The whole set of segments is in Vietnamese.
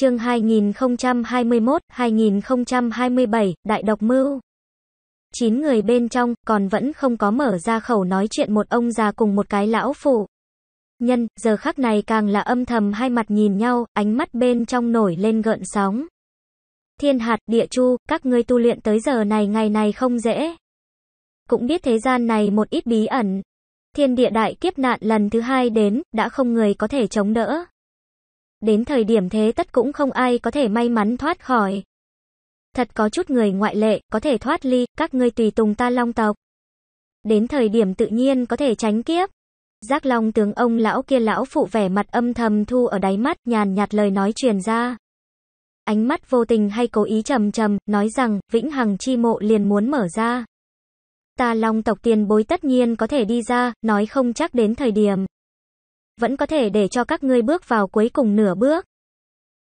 chương 2021-2027, Đại Độc Mưu. Chín người bên trong, còn vẫn không có mở ra khẩu nói chuyện một ông già cùng một cái lão phụ. Nhân, giờ khắc này càng là âm thầm hai mặt nhìn nhau, ánh mắt bên trong nổi lên gợn sóng. Thiên hạt, địa chu, các ngươi tu luyện tới giờ này ngày này không dễ. Cũng biết thế gian này một ít bí ẩn. Thiên địa đại kiếp nạn lần thứ hai đến, đã không người có thể chống đỡ. Đến thời điểm thế tất cũng không ai có thể may mắn thoát khỏi. Thật có chút người ngoại lệ, có thể thoát ly, các ngươi tùy tùng ta long tộc. Đến thời điểm tự nhiên có thể tránh kiếp. Giác long tướng ông lão kia lão phụ vẻ mặt âm thầm thu ở đáy mắt, nhàn nhạt lời nói truyền ra. Ánh mắt vô tình hay cố ý trầm trầm, nói rằng, vĩnh hằng chi mộ liền muốn mở ra. Ta long tộc tiền bối tất nhiên có thể đi ra, nói không chắc đến thời điểm vẫn có thể để cho các ngươi bước vào cuối cùng nửa bước.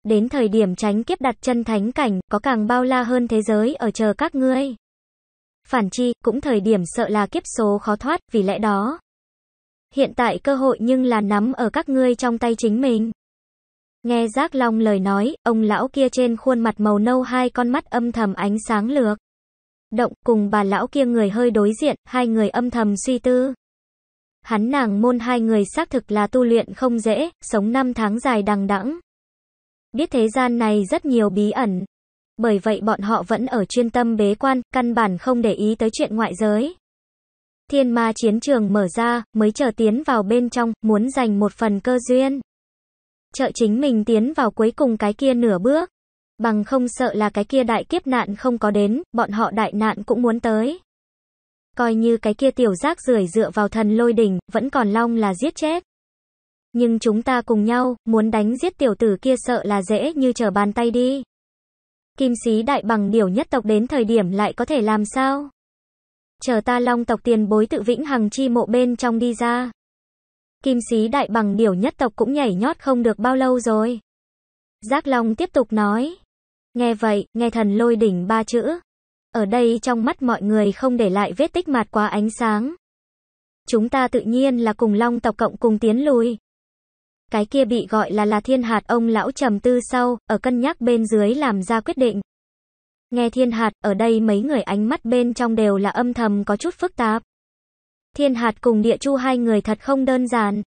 Đến thời điểm tránh kiếp đặt chân thánh cảnh, có càng bao la hơn thế giới ở chờ các ngươi. Phản chi, cũng thời điểm sợ là kiếp số khó thoát, vì lẽ đó. Hiện tại cơ hội nhưng là nắm ở các ngươi trong tay chính mình. Nghe Giác Long lời nói, ông lão kia trên khuôn mặt màu nâu hai con mắt âm thầm ánh sáng lược. Động cùng bà lão kia người hơi đối diện, hai người âm thầm suy tư. Hắn nàng môn hai người xác thực là tu luyện không dễ, sống năm tháng dài đằng đẵng. Biết thế gian này rất nhiều bí ẩn. Bởi vậy bọn họ vẫn ở chuyên tâm bế quan, căn bản không để ý tới chuyện ngoại giới. Thiên ma chiến trường mở ra, mới chờ tiến vào bên trong, muốn giành một phần cơ duyên. Trợ chính mình tiến vào cuối cùng cái kia nửa bước. Bằng không sợ là cái kia đại kiếp nạn không có đến, bọn họ đại nạn cũng muốn tới coi như cái kia tiểu giác rưởi dựa vào thần lôi đỉnh, vẫn còn long là giết chết. Nhưng chúng ta cùng nhau, muốn đánh giết tiểu tử kia sợ là dễ như trở bàn tay đi. Kim sĩ đại bằng điểu nhất tộc đến thời điểm lại có thể làm sao? Chờ ta long tộc tiền bối tự vĩnh hằng chi mộ bên trong đi ra. Kim sĩ đại bằng điểu nhất tộc cũng nhảy nhót không được bao lâu rồi. Giác Long tiếp tục nói. Nghe vậy, nghe thần lôi đỉnh ba chữ, ở đây trong mắt mọi người không để lại vết tích mạt quá ánh sáng. Chúng ta tự nhiên là cùng long tộc cộng cùng tiến lùi. Cái kia bị gọi là là thiên hạt ông lão trầm tư sau, ở cân nhắc bên dưới làm ra quyết định. Nghe thiên hạt, ở đây mấy người ánh mắt bên trong đều là âm thầm có chút phức tạp. Thiên hạt cùng địa chu hai người thật không đơn giản.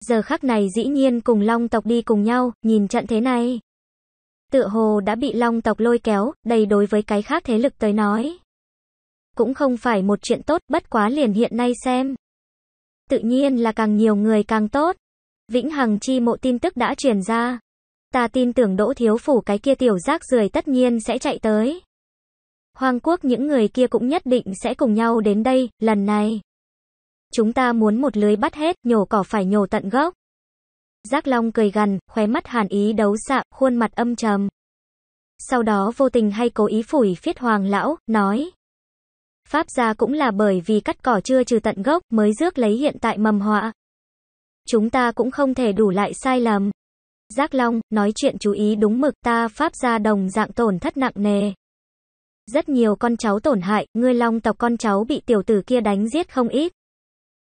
Giờ khắc này dĩ nhiên cùng long tộc đi cùng nhau, nhìn trận thế này tựa hồ đã bị long tộc lôi kéo, đây đối với cái khác thế lực tới nói. Cũng không phải một chuyện tốt, bất quá liền hiện nay xem. Tự nhiên là càng nhiều người càng tốt. Vĩnh Hằng chi mộ tin tức đã truyền ra. Ta tin tưởng đỗ thiếu phủ cái kia tiểu rác rưởi tất nhiên sẽ chạy tới. Hoàng quốc những người kia cũng nhất định sẽ cùng nhau đến đây, lần này. Chúng ta muốn một lưới bắt hết, nhổ cỏ phải nhổ tận gốc. Giác Long cười gằn, khóe mắt hàn ý đấu xạ, khuôn mặt âm trầm. Sau đó vô tình hay cố ý phủi phiết hoàng lão, nói. Pháp gia cũng là bởi vì cắt cỏ chưa trừ tận gốc mới rước lấy hiện tại mầm họa. Chúng ta cũng không thể đủ lại sai lầm. Giác Long, nói chuyện chú ý đúng mực ta Pháp gia đồng dạng tổn thất nặng nề. Rất nhiều con cháu tổn hại, ngươi Long tộc con cháu bị tiểu tử kia đánh giết không ít.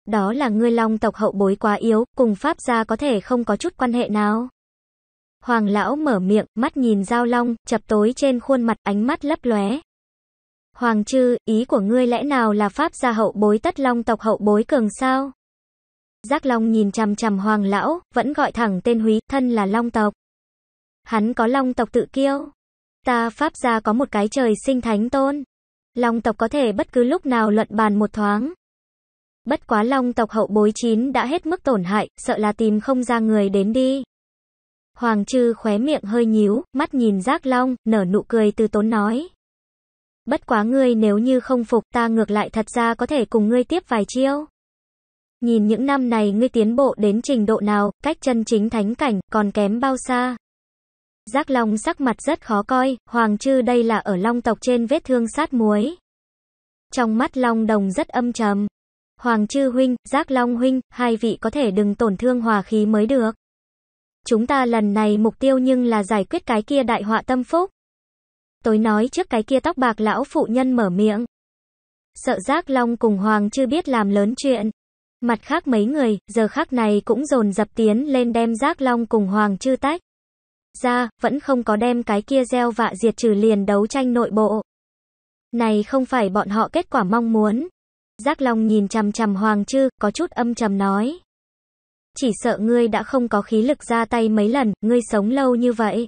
Đó là ngươi long tộc hậu bối quá yếu, cùng pháp gia có thể không có chút quan hệ nào. Hoàng lão mở miệng, mắt nhìn giao long, chập tối trên khuôn mặt, ánh mắt lấp lóe. Hoàng chư, ý của ngươi lẽ nào là pháp gia hậu bối tất long tộc hậu bối cường sao? Giác long nhìn chằm chằm hoàng lão, vẫn gọi thẳng tên húy, thân là long tộc. Hắn có long tộc tự kiêu. Ta pháp gia có một cái trời sinh thánh tôn. Long tộc có thể bất cứ lúc nào luận bàn một thoáng. Bất quá long tộc hậu bối chín đã hết mức tổn hại, sợ là tìm không ra người đến đi. Hoàng Trư khóe miệng hơi nhíu, mắt nhìn Giác Long, nở nụ cười từ tốn nói. Bất quá ngươi nếu như không phục ta ngược lại thật ra có thể cùng ngươi tiếp vài chiêu. Nhìn những năm này ngươi tiến bộ đến trình độ nào, cách chân chính thánh cảnh, còn kém bao xa. Giác Long sắc mặt rất khó coi, Hoàng Trư đây là ở Long tộc trên vết thương sát muối. Trong mắt Long đồng rất âm trầm. Hoàng Chư Huynh, Giác Long Huynh, hai vị có thể đừng tổn thương hòa khí mới được. Chúng ta lần này mục tiêu nhưng là giải quyết cái kia đại họa tâm phúc. Tối nói trước cái kia tóc bạc lão phụ nhân mở miệng. Sợ Giác Long cùng Hoàng Chư biết làm lớn chuyện. Mặt khác mấy người, giờ khác này cũng dồn dập tiến lên đem Giác Long cùng Hoàng Chư tách. Ra, vẫn không có đem cái kia gieo vạ diệt trừ liền đấu tranh nội bộ. Này không phải bọn họ kết quả mong muốn, Giác Long nhìn chằm chằm Hoàng Trư, có chút âm trầm nói. Chỉ sợ ngươi đã không có khí lực ra tay mấy lần, ngươi sống lâu như vậy.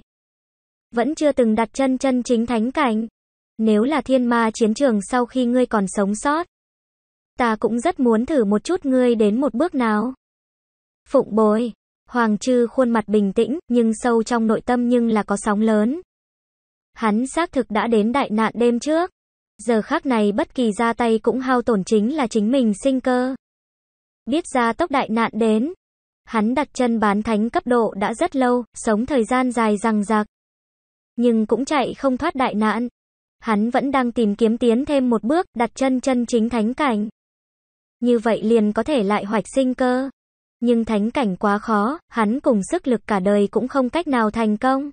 Vẫn chưa từng đặt chân chân chính thánh cảnh. Nếu là thiên ma chiến trường sau khi ngươi còn sống sót. Ta cũng rất muốn thử một chút ngươi đến một bước nào. Phụng bồi. Hoàng Trư khuôn mặt bình tĩnh, nhưng sâu trong nội tâm nhưng là có sóng lớn. Hắn xác thực đã đến đại nạn đêm trước. Giờ khác này bất kỳ ra tay cũng hao tổn chính là chính mình sinh cơ. Biết ra tốc đại nạn đến. Hắn đặt chân bán thánh cấp độ đã rất lâu, sống thời gian dài răng rạc. Nhưng cũng chạy không thoát đại nạn. Hắn vẫn đang tìm kiếm tiến thêm một bước, đặt chân chân chính thánh cảnh. Như vậy liền có thể lại hoạch sinh cơ. Nhưng thánh cảnh quá khó, hắn cùng sức lực cả đời cũng không cách nào thành công.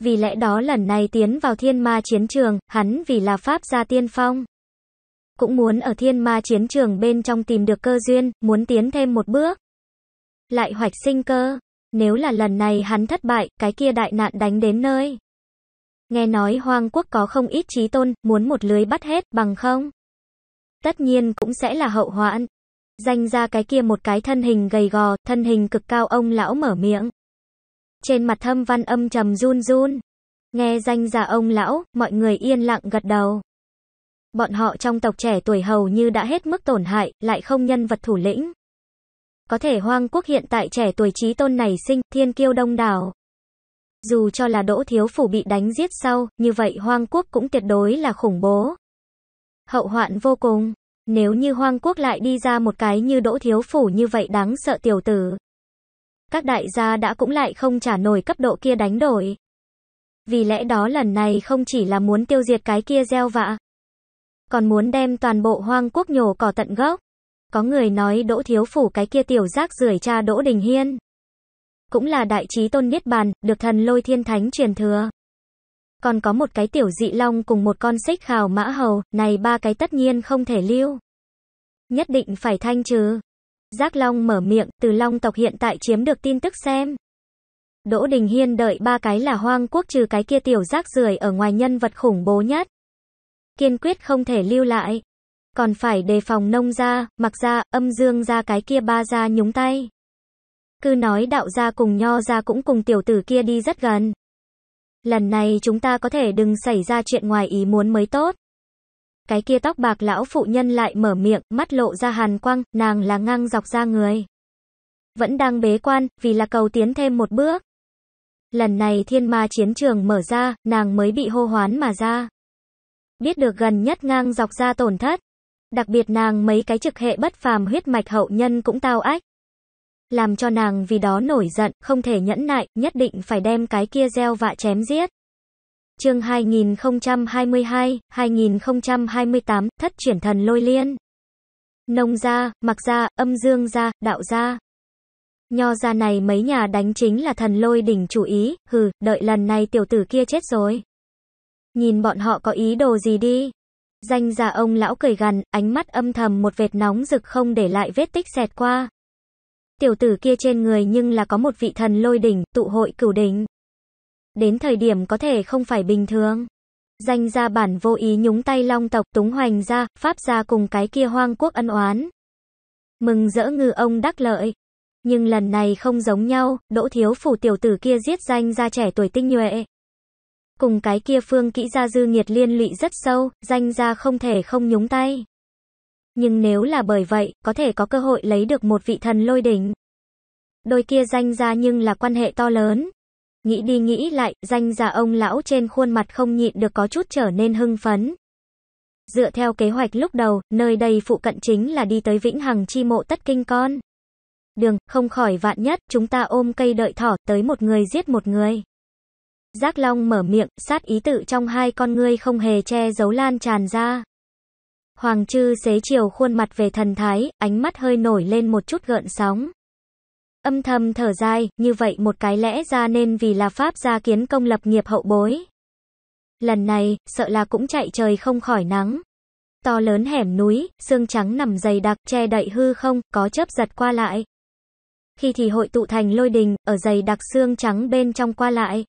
Vì lẽ đó lần này tiến vào thiên ma chiến trường, hắn vì là Pháp gia tiên phong. Cũng muốn ở thiên ma chiến trường bên trong tìm được cơ duyên, muốn tiến thêm một bước. Lại hoạch sinh cơ. Nếu là lần này hắn thất bại, cái kia đại nạn đánh đến nơi. Nghe nói hoàng quốc có không ít trí tôn, muốn một lưới bắt hết, bằng không. Tất nhiên cũng sẽ là hậu hoạn. Danh ra cái kia một cái thân hình gầy gò, thân hình cực cao ông lão mở miệng. Trên mặt thâm văn âm trầm run run. Nghe danh già ông lão, mọi người yên lặng gật đầu. Bọn họ trong tộc trẻ tuổi hầu như đã hết mức tổn hại, lại không nhân vật thủ lĩnh. Có thể hoang quốc hiện tại trẻ tuổi trí tôn này sinh, thiên kiêu đông đảo. Dù cho là đỗ thiếu phủ bị đánh giết sau, như vậy hoang quốc cũng tuyệt đối là khủng bố. Hậu hoạn vô cùng, nếu như hoang quốc lại đi ra một cái như đỗ thiếu phủ như vậy đáng sợ tiểu tử, các đại gia đã cũng lại không trả nổi cấp độ kia đánh đổi. Vì lẽ đó lần này không chỉ là muốn tiêu diệt cái kia gieo vạ, còn muốn đem toàn bộ hoang quốc nhổ cỏ tận gốc. Có người nói Đỗ Thiếu Phủ cái kia tiểu giác rưởi cha Đỗ Đình Hiên. Cũng là đại trí tôn Niết Bàn, được thần lôi thiên thánh truyền thừa. Còn có một cái tiểu dị long cùng một con xích khảo mã hầu, này ba cái tất nhiên không thể lưu. Nhất định phải thanh trừ. Giác Long mở miệng, từ Long tộc hiện tại chiếm được tin tức xem. Đỗ Đình Hiên đợi ba cái là hoang quốc trừ cái kia tiểu rác rưởi ở ngoài nhân vật khủng bố nhất. Kiên quyết không thể lưu lại. Còn phải đề phòng nông gia, mặc gia, âm dương gia cái kia ba gia nhúng tay. Cứ nói đạo gia cùng nho gia cũng cùng tiểu tử kia đi rất gần. Lần này chúng ta có thể đừng xảy ra chuyện ngoài ý muốn mới tốt cái kia tóc bạc lão phụ nhân lại mở miệng, mắt lộ ra hàn quang, nàng là ngang dọc ra người. Vẫn đang bế quan, vì là cầu tiến thêm một bước. Lần này thiên ma chiến trường mở ra, nàng mới bị hô hoán mà ra. Biết được gần nhất ngang dọc ra tổn thất. Đặc biệt nàng mấy cái trực hệ bất phàm huyết mạch hậu nhân cũng tao ách. Làm cho nàng vì đó nổi giận, không thể nhẫn nại, nhất định phải đem cái kia gieo vạ chém giết chương 2022, 2028, thất chuyển thần lôi liên. Nông gia, mặc gia, âm dương gia, đạo gia. Nho gia này mấy nhà đánh chính là thần lôi đỉnh chủ ý, hừ, đợi lần này tiểu tử kia chết rồi. Nhìn bọn họ có ý đồ gì đi. Danh già ông lão cười gằn, ánh mắt âm thầm một vệt nóng rực không để lại vết tích xẹt qua. Tiểu tử kia trên người nhưng là có một vị thần lôi đỉnh, tụ hội cửu đỉnh. Đến thời điểm có thể không phải bình thường. Danh gia bản vô ý nhúng tay long tộc túng hoành ra, pháp gia cùng cái kia hoang quốc ân oán. Mừng rỡ ngư ông đắc lợi. Nhưng lần này không giống nhau, đỗ thiếu phủ tiểu tử kia giết danh gia trẻ tuổi tinh nhuệ. Cùng cái kia phương kỹ gia dư nghiệt liên lụy rất sâu, danh gia không thể không nhúng tay. Nhưng nếu là bởi vậy, có thể có cơ hội lấy được một vị thần lôi đỉnh. Đôi kia danh gia nhưng là quan hệ to lớn, Nghĩ đi nghĩ lại, danh già ông lão trên khuôn mặt không nhịn được có chút trở nên hưng phấn. Dựa theo kế hoạch lúc đầu, nơi đây phụ cận chính là đi tới Vĩnh Hằng chi mộ tất kinh con. Đường, không khỏi vạn nhất, chúng ta ôm cây đợi thỏ, tới một người giết một người. Giác Long mở miệng, sát ý tự trong hai con ngươi không hề che giấu lan tràn ra. Hoàng Trư xế chiều khuôn mặt về thần thái, ánh mắt hơi nổi lên một chút gợn sóng. Âm thầm thở dài, như vậy một cái lẽ ra nên vì là Pháp gia kiến công lập nghiệp hậu bối. Lần này, sợ là cũng chạy trời không khỏi nắng. To lớn hẻm núi, xương trắng nằm dày đặc che đậy hư không, có chớp giật qua lại. Khi thì hội tụ thành lôi đình, ở dày đặc xương trắng bên trong qua lại.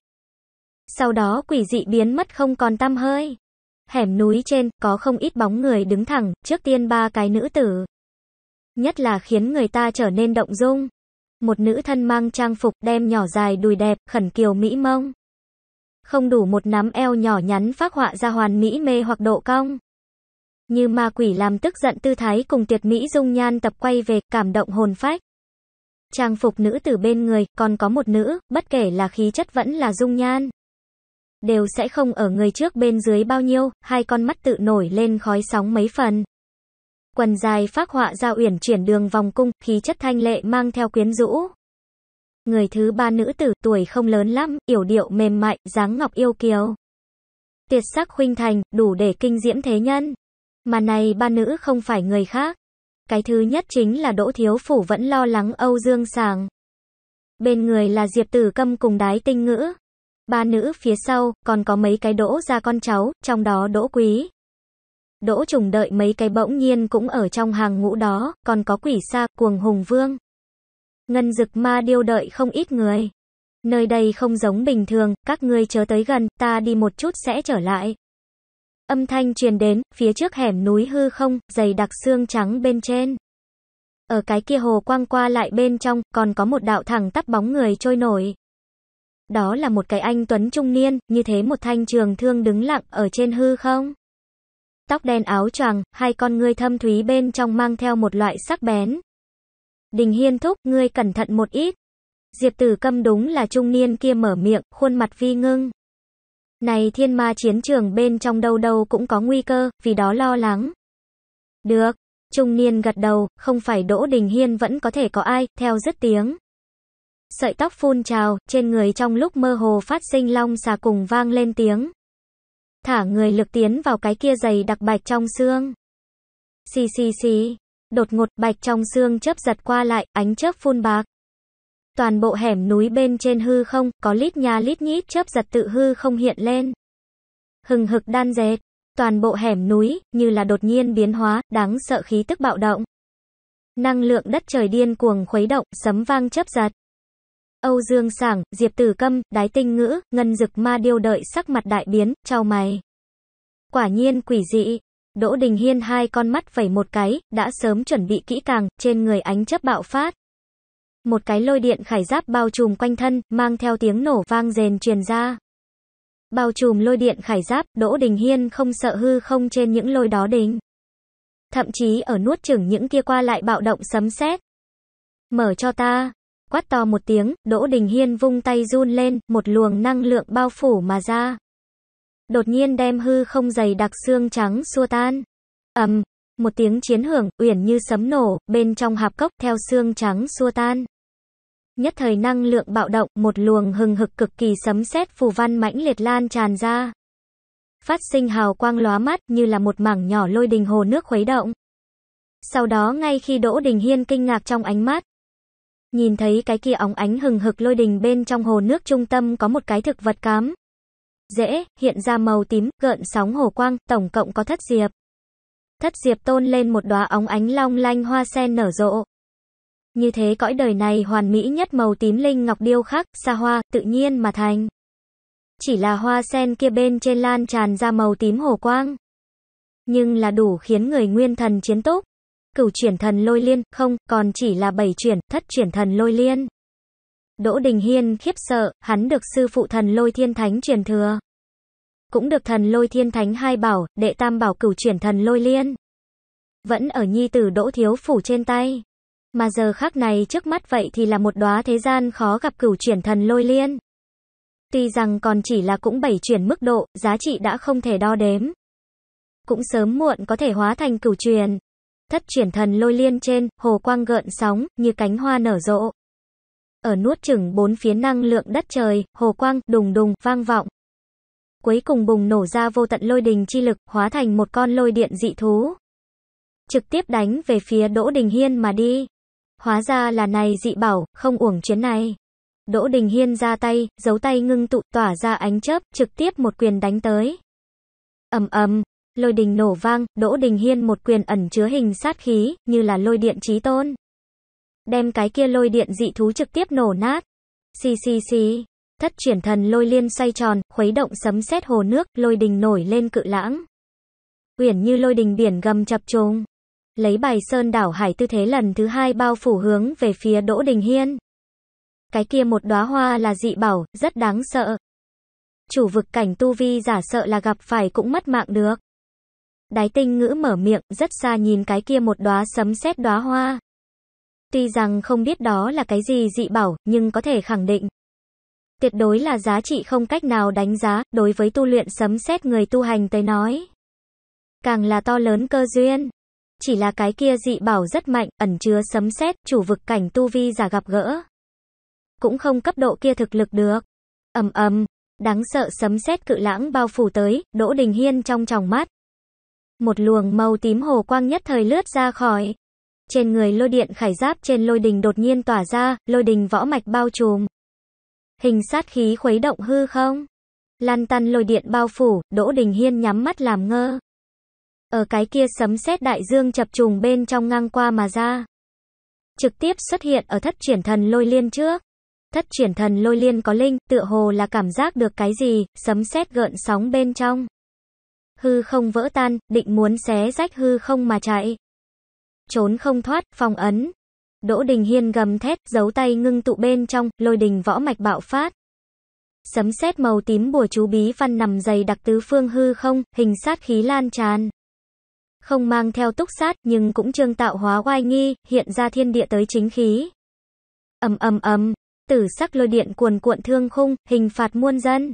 Sau đó quỷ dị biến mất không còn tăm hơi. Hẻm núi trên, có không ít bóng người đứng thẳng, trước tiên ba cái nữ tử. Nhất là khiến người ta trở nên động dung một nữ thân mang trang phục đem nhỏ dài đùi đẹp, khẩn kiều mỹ mông. Không đủ một nắm eo nhỏ nhắn phác họa ra hoàn mỹ mê hoặc độ cong. Như ma quỷ làm tức giận tư thái cùng tuyệt mỹ dung nhan tập quay về, cảm động hồn phách. Trang phục nữ từ bên người, còn có một nữ, bất kể là khí chất vẫn là dung nhan. Đều sẽ không ở người trước bên dưới bao nhiêu, hai con mắt tự nổi lên khói sóng mấy phần. Quần dài phác họa ra uyển chuyển đường vòng cung, khí chất thanh lệ mang theo quyến rũ. Người thứ ba nữ tử, tuổi không lớn lắm, yểu điệu mềm mại, dáng ngọc yêu kiều. Tuyệt sắc khuynh thành, đủ để kinh diễm thế nhân. Mà này ba nữ không phải người khác. Cái thứ nhất chính là Đỗ Thiếu Phủ vẫn lo lắng Âu Dương Sàng. Bên người là Diệp Tử Câm cùng đái tinh ngữ. Ba nữ phía sau, còn có mấy cái đỗ ra con cháu, trong đó đỗ quý. Đỗ trùng đợi mấy cái bỗng nhiên cũng ở trong hàng ngũ đó, còn có quỷ xa, cuồng hùng vương. Ngân dực ma điêu đợi không ít người. Nơi đây không giống bình thường, các ngươi chờ tới gần, ta đi một chút sẽ trở lại. Âm thanh truyền đến, phía trước hẻm núi hư không, dày đặc xương trắng bên trên. Ở cái kia hồ quang qua lại bên trong, còn có một đạo thẳng tắp bóng người trôi nổi. Đó là một cái anh tuấn trung niên, như thế một thanh trường thương đứng lặng ở trên hư không tóc đen áo choàng, hai con ngươi thâm thúy bên trong mang theo một loại sắc bén. Đình Hiên thúc, ngươi cẩn thận một ít. Diệp Tử Câm đúng là trung niên kia mở miệng, khuôn mặt vi ngưng. Này thiên ma chiến trường bên trong đâu đâu cũng có nguy cơ, vì đó lo lắng. Được, trung niên gật đầu, không phải Đỗ Đình Hiên vẫn có thể có ai, theo dứt tiếng. Sợi tóc phun trào, trên người trong lúc mơ hồ phát sinh long xà cùng vang lên tiếng thả người lực tiến vào cái kia dày đặc bạch trong xương. Xì xì xì, đột ngột bạch trong xương chớp giật qua lại, ánh chớp phun bạc. Toàn bộ hẻm núi bên trên hư không, có lít nha lít nhít chớp giật tự hư không hiện lên. Hừng hực đan dệt, toàn bộ hẻm núi, như là đột nhiên biến hóa, đáng sợ khí tức bạo động. Năng lượng đất trời điên cuồng khuấy động, sấm vang chớp giật. Âu Dương Sảng, Diệp Tử Câm, Đái Tinh Ngữ, Ngân Dực Ma Điêu đợi sắc mặt đại biến, trao mày. Quả nhiên quỷ dị. Đỗ Đình Hiên hai con mắt phẩy một cái, đã sớm chuẩn bị kỹ càng, trên người ánh chấp bạo phát. Một cái lôi điện khải giáp bao trùm quanh thân, mang theo tiếng nổ vang rền truyền ra. Bao trùm lôi điện khải giáp, Đỗ Đình Hiên không sợ hư không trên những lôi đó đình. Thậm chí ở nuốt chửng những kia qua lại bạo động sấm sét. Mở cho ta, Quát to một tiếng, Đỗ Đình Hiên vung tay run lên, một luồng năng lượng bao phủ mà ra. Đột nhiên đem hư không dày đặc xương trắng xua tan. ầm, một tiếng chiến hưởng, uyển như sấm nổ, bên trong hạp cốc theo xương trắng xua tan. Nhất thời năng lượng bạo động, một luồng hừng hực cực kỳ sấm sét phù văn mãnh liệt lan tràn ra. Phát sinh hào quang lóa mắt như là một mảng nhỏ lôi đình hồ nước khuấy động. Sau đó ngay khi Đỗ Đình Hiên kinh ngạc trong ánh mắt, Nhìn thấy cái kia óng ánh hừng hực lôi đình bên trong hồ nước trung tâm có một cái thực vật cám. Dễ, hiện ra màu tím, gợn sóng hồ quang, tổng cộng có thất diệp. Thất diệp tôn lên một đóa óng ánh long lanh hoa sen nở rộ. Như thế cõi đời này hoàn mỹ nhất màu tím linh ngọc điêu khắc, xa hoa, tự nhiên mà thành. Chỉ là hoa sen kia bên trên lan tràn ra màu tím hồ quang. Nhưng là đủ khiến người nguyên thần chiến túc cửu chuyển thần lôi liên, không, còn chỉ là bảy chuyển, thất chuyển thần lôi liên. Đỗ Đình Hiên khiếp sợ, hắn được sư phụ thần lôi thiên thánh truyền thừa. Cũng được thần lôi thiên thánh hai bảo, đệ tam bảo cửu chuyển thần lôi liên. Vẫn ở nhi tử đỗ thiếu phủ trên tay. Mà giờ khác này trước mắt vậy thì là một đóa thế gian khó gặp cửu chuyển thần lôi liên. Tuy rằng còn chỉ là cũng bảy chuyển mức độ, giá trị đã không thể đo đếm. Cũng sớm muộn có thể hóa thành cửu truyền, thất chuyển thần lôi liên trên, hồ quang gợn sóng, như cánh hoa nở rộ. Ở nuốt chừng bốn phía năng lượng đất trời, hồ quang, đùng đùng, vang vọng. Cuối cùng bùng nổ ra vô tận lôi đình chi lực, hóa thành một con lôi điện dị thú. Trực tiếp đánh về phía Đỗ Đình Hiên mà đi. Hóa ra là này dị bảo, không uổng chuyến này. Đỗ Đình Hiên ra tay, giấu tay ngưng tụ, tỏa ra ánh chớp, trực tiếp một quyền đánh tới. ầm ầm, Lôi đình nổ vang, Đỗ Đình Hiên một quyền ẩn chứa hình sát khí, như là lôi điện chí tôn. Đem cái kia lôi điện dị thú trực tiếp nổ nát. Xì xì xì. Thất chuyển thần lôi liên xoay tròn, khuấy động sấm sét hồ nước, lôi đình nổi lên cự lãng. Uyển như lôi đình biển gầm chập trùng. Lấy bài sơn đảo hải tư thế lần thứ hai bao phủ hướng về phía Đỗ Đình Hiên. Cái kia một đóa hoa là dị bảo, rất đáng sợ. Chủ vực cảnh tu vi giả sợ là gặp phải cũng mất mạng được. Đái tinh ngữ mở miệng, rất xa nhìn cái kia một đóa sấm sét đóa hoa. Tuy rằng không biết đó là cái gì dị bảo, nhưng có thể khẳng định. Tuyệt đối là giá trị không cách nào đánh giá, đối với tu luyện sấm sét người tu hành tới nói. Càng là to lớn cơ duyên. Chỉ là cái kia dị bảo rất mạnh, ẩn chứa sấm sét chủ vực cảnh tu vi giả gặp gỡ. Cũng không cấp độ kia thực lực được. ầm ầm đáng sợ sấm sét cự lãng bao phủ tới, Đỗ Đình Hiên trong tròng mắt một luồng màu tím hồ quang nhất thời lướt ra khỏi. Trên người lôi điện khải giáp trên lôi đình đột nhiên tỏa ra, lôi đình võ mạch bao trùm. Hình sát khí khuấy động hư không? Lan tăn lôi điện bao phủ, Đỗ Đình Hiên nhắm mắt làm ngơ. Ở cái kia sấm sét đại dương chập trùng bên trong ngang qua mà ra. Trực tiếp xuất hiện ở thất chuyển thần lôi liên trước. Thất chuyển thần lôi liên có linh, tựa hồ là cảm giác được cái gì, sấm sét gợn sóng bên trong hư không vỡ tan, định muốn xé rách hư không mà chạy. Trốn không thoát, phòng ấn. Đỗ Đình Hiên gầm thét, giấu tay ngưng tụ bên trong, lôi đình võ mạch bạo phát. Sấm sét màu tím bùa chú bí văn nằm dày đặc tứ phương hư không, hình sát khí lan tràn. Không mang theo túc sát, nhưng cũng trương tạo hóa oai nghi, hiện ra thiên địa tới chính khí. Ầm ầm ầm, tử sắc lôi điện cuồn cuộn thương khung, hình phạt muôn dân.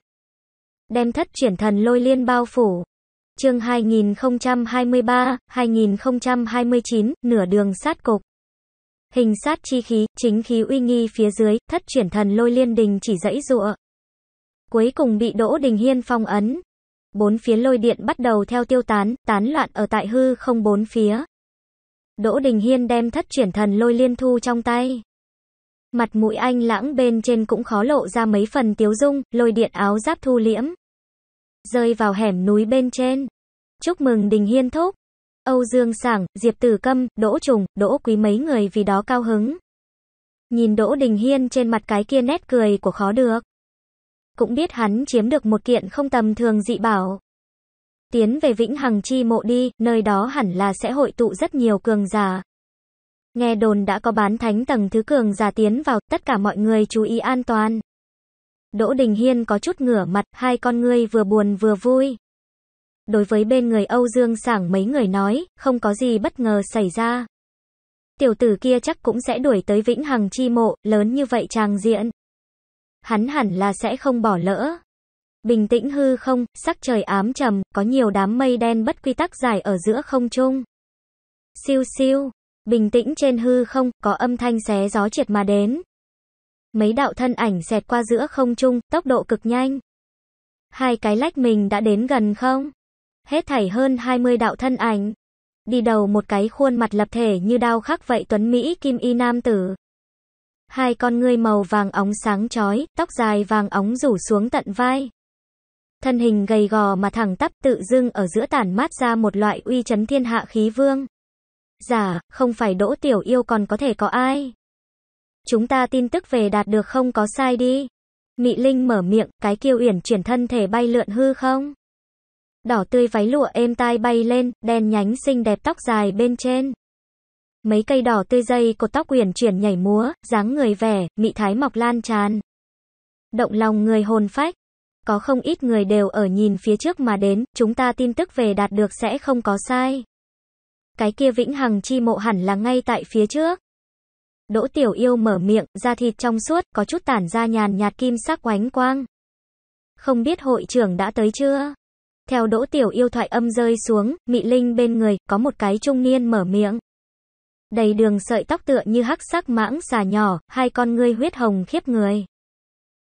Đem thất chuyển thần lôi liên bao phủ chương 2023-2029, nửa đường sát cục. Hình sát chi khí, chính khí uy nghi phía dưới, thất chuyển thần lôi liên đình chỉ dãy dụa. Cuối cùng bị Đỗ Đình Hiên phong ấn. Bốn phía lôi điện bắt đầu theo tiêu tán, tán loạn ở tại hư không bốn phía. Đỗ Đình Hiên đem thất chuyển thần lôi liên thu trong tay. Mặt mũi anh lãng bên trên cũng khó lộ ra mấy phần tiếu dung, lôi điện áo giáp thu liễm rơi vào hẻm núi bên trên. Chúc mừng Đình Hiên Thúc, Âu Dương Sảng, Diệp Tử Câm, Đỗ Trùng, Đỗ Quý mấy người vì đó cao hứng. Nhìn Đỗ Đình Hiên trên mặt cái kia nét cười của khó được. Cũng biết hắn chiếm được một kiện không tầm thường dị bảo. Tiến về Vĩnh Hằng Chi mộ đi, nơi đó hẳn là sẽ hội tụ rất nhiều cường giả. Nghe đồn đã có bán thánh tầng thứ cường giả tiến vào, tất cả mọi người chú ý an toàn. Đỗ Đình Hiên có chút ngửa mặt, hai con ngươi vừa buồn vừa vui. Đối với bên người Âu Dương Sảng mấy người nói, không có gì bất ngờ xảy ra. Tiểu tử kia chắc cũng sẽ đuổi tới Vĩnh Hằng chi mộ, lớn như vậy trang diện. Hắn hẳn là sẽ không bỏ lỡ. Bình tĩnh hư không, sắc trời ám trầm, có nhiều đám mây đen bất quy tắc dài ở giữa không trung. Siêu siêu, bình tĩnh trên hư không, có âm thanh xé gió triệt mà đến. Mấy đạo thân ảnh xẹt qua giữa không trung, tốc độ cực nhanh. Hai cái lách mình đã đến gần không? Hết thảy hơn 20 đạo thân ảnh. Đi đầu một cái khuôn mặt lập thể như đao khắc vậy tuấn Mỹ kim y nam tử. Hai con ngươi màu vàng óng sáng chói, tóc dài vàng óng rủ xuống tận vai. Thân hình gầy gò mà thẳng tắp tự dưng ở giữa tản mát ra một loại uy chấn thiên hạ khí vương. Giả, không phải đỗ tiểu yêu còn có thể có ai. Chúng ta tin tức về đạt được không có sai đi. Mị Linh mở miệng, cái kiêu uyển chuyển thân thể bay lượn hư không. Đỏ tươi váy lụa êm tai bay lên, đen nhánh xinh đẹp tóc dài bên trên. Mấy cây đỏ tươi dây cột tóc uyển chuyển nhảy múa, dáng người vẻ, mị thái mọc lan tràn. Động lòng người hồn phách. Có không ít người đều ở nhìn phía trước mà đến, chúng ta tin tức về đạt được sẽ không có sai. Cái kia vĩnh hằng chi mộ hẳn là ngay tại phía trước. Đỗ Tiểu Yêu mở miệng, da thịt trong suốt, có chút tản ra nhàn nhạt kim sắc oánh quang. Không biết hội trưởng đã tới chưa? Theo Đỗ Tiểu Yêu thoại âm rơi xuống, Mị Linh bên người, có một cái trung niên mở miệng. Đầy đường sợi tóc tựa như hắc sắc mãng xà nhỏ, hai con ngươi huyết hồng khiếp người.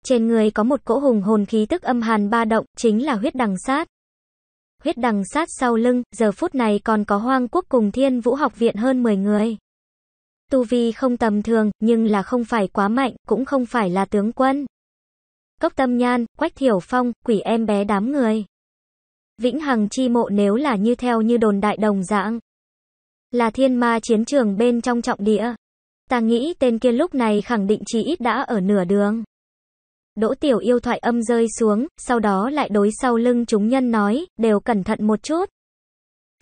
Trên người có một cỗ hùng hồn khí tức âm hàn ba động, chính là huyết đằng sát. Huyết đằng sát sau lưng, giờ phút này còn có hoang quốc cùng thiên vũ học viện hơn 10 người. Tu vi không tầm thường, nhưng là không phải quá mạnh, cũng không phải là tướng quân. Cốc tâm nhan, quách thiểu phong, quỷ em bé đám người. Vĩnh Hằng chi mộ nếu là như theo như đồn đại đồng dạng. Là thiên ma chiến trường bên trong trọng địa. Ta nghĩ tên kia lúc này khẳng định chỉ ít đã ở nửa đường. Đỗ tiểu yêu thoại âm rơi xuống, sau đó lại đối sau lưng chúng nhân nói, đều cẩn thận một chút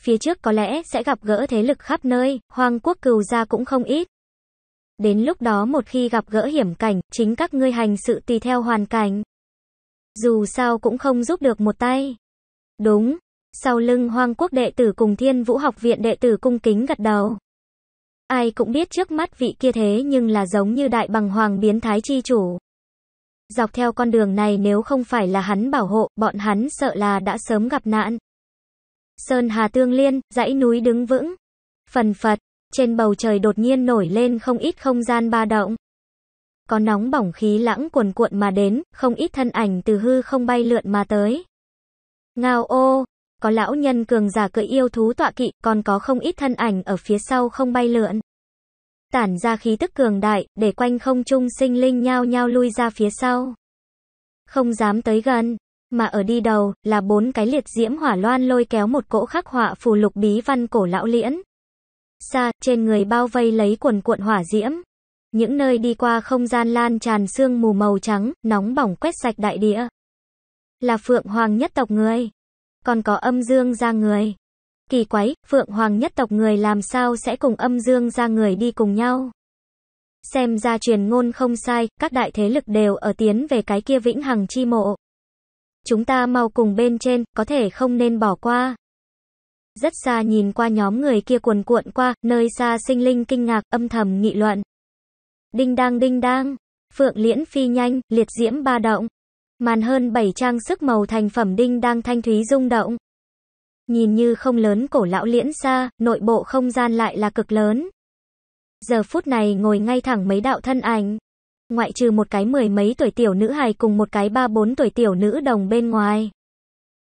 phía trước có lẽ sẽ gặp gỡ thế lực khắp nơi, Hoàng quốc cừu gia cũng không ít. Đến lúc đó một khi gặp gỡ hiểm cảnh, chính các ngươi hành sự tùy theo hoàn cảnh. Dù sao cũng không giúp được một tay. Đúng, sau lưng Hoàng quốc đệ tử cùng Thiên Vũ học viện đệ tử cung kính gật đầu. Ai cũng biết trước mắt vị kia thế nhưng là giống như đại bằng hoàng biến thái chi chủ. Dọc theo con đường này nếu không phải là hắn bảo hộ, bọn hắn sợ là đã sớm gặp nạn sơn hà tương liên, dãy núi đứng vững. Phần phật, trên bầu trời đột nhiên nổi lên không ít không gian ba động. Có nóng bỏng khí lãng cuồn cuộn mà đến, không ít thân ảnh từ hư không bay lượn mà tới. Ngao ô, có lão nhân cường giả cưỡi yêu thú tọa kỵ, còn có không ít thân ảnh ở phía sau không bay lượn. Tản ra khí tức cường đại, để quanh không trung sinh linh nhao nhao lui ra phía sau. Không dám tới gần mà ở đi đầu là bốn cái liệt diễm hỏa loan lôi kéo một cỗ khắc họa phù lục bí văn cổ lão liễn. Xa, trên người bao vây lấy quần cuộn hỏa diễm. Những nơi đi qua không gian lan tràn sương mù màu trắng, nóng bỏng quét sạch đại địa. Là phượng hoàng nhất tộc người. Còn có âm dương ra người. Kỳ quái, phượng hoàng nhất tộc người làm sao sẽ cùng âm dương ra người đi cùng nhau. Xem ra truyền ngôn không sai, các đại thế lực đều ở tiến về cái kia vĩnh hằng chi mộ. Chúng ta mau cùng bên trên, có thể không nên bỏ qua. Rất xa nhìn qua nhóm người kia cuồn cuộn qua, nơi xa sinh linh kinh ngạc, âm thầm nghị luận. Đinh đang đinh đang, phượng liễn phi nhanh, liệt diễm ba động. Màn hơn bảy trang sức màu thành phẩm đinh đang thanh thúy rung động. Nhìn như không lớn cổ lão liễn xa, nội bộ không gian lại là cực lớn. Giờ phút này ngồi ngay thẳng mấy đạo thân ảnh, ngoại trừ một cái mười mấy tuổi tiểu nữ hài cùng một cái ba bốn tuổi tiểu nữ đồng bên ngoài.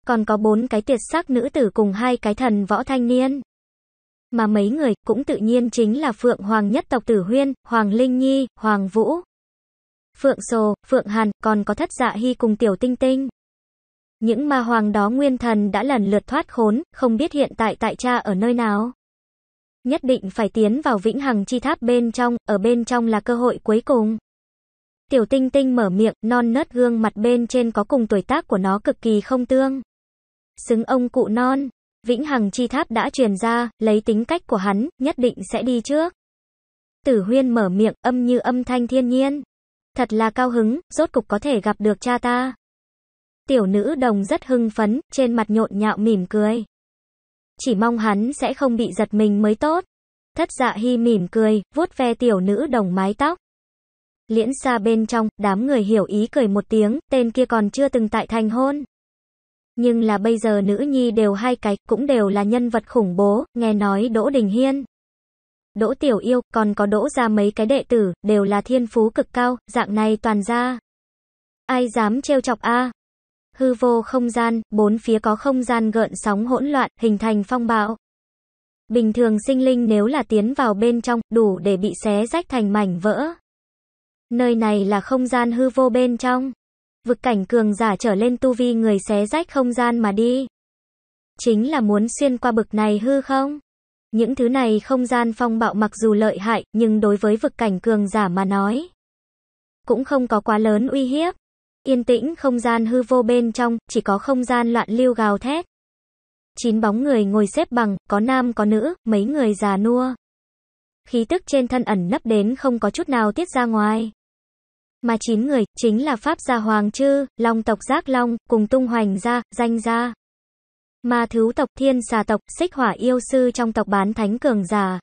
Còn có bốn cái tuyệt sắc nữ tử cùng hai cái thần võ thanh niên. Mà mấy người cũng tự nhiên chính là Phượng Hoàng nhất tộc Tử Huyên, Hoàng Linh Nhi, Hoàng Vũ, Phượng Sồ, Phượng Hàn, còn có thất dạ hy cùng Tiểu Tinh Tinh. Những ma hoàng đó nguyên thần đã lần lượt thoát khốn, không biết hiện tại tại cha ở nơi nào. Nhất định phải tiến vào vĩnh hằng chi tháp bên trong, ở bên trong là cơ hội cuối cùng. Tiểu tinh tinh mở miệng, non nớt gương mặt bên trên có cùng tuổi tác của nó cực kỳ không tương. Xứng ông cụ non, Vĩnh Hằng chi tháp đã truyền ra, lấy tính cách của hắn, nhất định sẽ đi trước. Tử huyên mở miệng, âm như âm thanh thiên nhiên. Thật là cao hứng, rốt cục có thể gặp được cha ta. Tiểu nữ đồng rất hưng phấn, trên mặt nhộn nhạo mỉm cười. Chỉ mong hắn sẽ không bị giật mình mới tốt. Thất dạ hy mỉm cười, vuốt ve tiểu nữ đồng mái tóc liễn xa bên trong, đám người hiểu ý cười một tiếng, tên kia còn chưa từng tại thành hôn. Nhưng là bây giờ nữ nhi đều hai cái, cũng đều là nhân vật khủng bố, nghe nói Đỗ Đình Hiên. Đỗ Tiểu Yêu, còn có Đỗ ra mấy cái đệ tử, đều là thiên phú cực cao, dạng này toàn ra. Ai dám trêu chọc a Hư vô không gian, bốn phía có không gian gợn sóng hỗn loạn, hình thành phong bạo. Bình thường sinh linh nếu là tiến vào bên trong, đủ để bị xé rách thành mảnh vỡ. Nơi này là không gian hư vô bên trong. Vực cảnh cường giả trở lên tu vi người xé rách không gian mà đi. Chính là muốn xuyên qua bực này hư không? Những thứ này không gian phong bạo mặc dù lợi hại, nhưng đối với vực cảnh cường giả mà nói, cũng không có quá lớn uy hiếp. Yên tĩnh không gian hư vô bên trong, chỉ có không gian loạn lưu gào thét. Chín bóng người ngồi xếp bằng, có nam có nữ, mấy người già nua. Khí tức trên thân ẩn nấp đến không có chút nào tiết ra ngoài mà chín người, chính là Pháp gia Hoàng Trư, Long tộc Giác Long, cùng tung hoành gia, danh gia. Mà thứ tộc thiên xà tộc, xích hỏa yêu sư trong tộc bán thánh cường giả.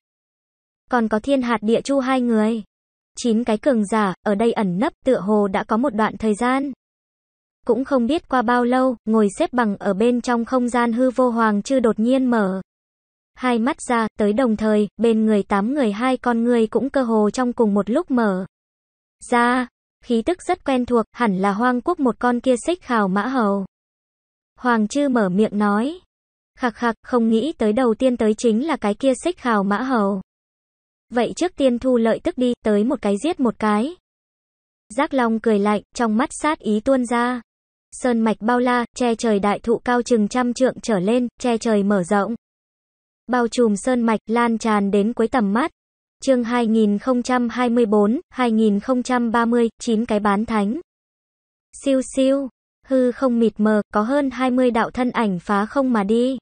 Còn có thiên hạt địa chu hai người. chín cái cường giả, ở đây ẩn nấp tựa hồ đã có một đoạn thời gian. Cũng không biết qua bao lâu, ngồi xếp bằng ở bên trong không gian hư vô hoàng chư đột nhiên mở. Hai mắt ra, tới đồng thời, bên người tám người hai con người cũng cơ hồ trong cùng một lúc mở. Ra, khí tức rất quen thuộc, hẳn là hoang quốc một con kia xích khảo mã hầu. Hoàng chư mở miệng nói. Khạc khạc, không nghĩ tới đầu tiên tới chính là cái kia xích khảo mã hầu. Vậy trước tiên thu lợi tức đi, tới một cái giết một cái. Giác Long cười lạnh, trong mắt sát ý tuôn ra. Sơn mạch bao la, che trời đại thụ cao chừng trăm trượng trở lên, che trời mở rộng. Bao trùm sơn mạch lan tràn đến cuối tầm mắt. Chương 2024, 2030, 9 cái bán thánh. Siêu siêu, hư không mịt mờ, có hơn 20 đạo thân ảnh phá không mà đi.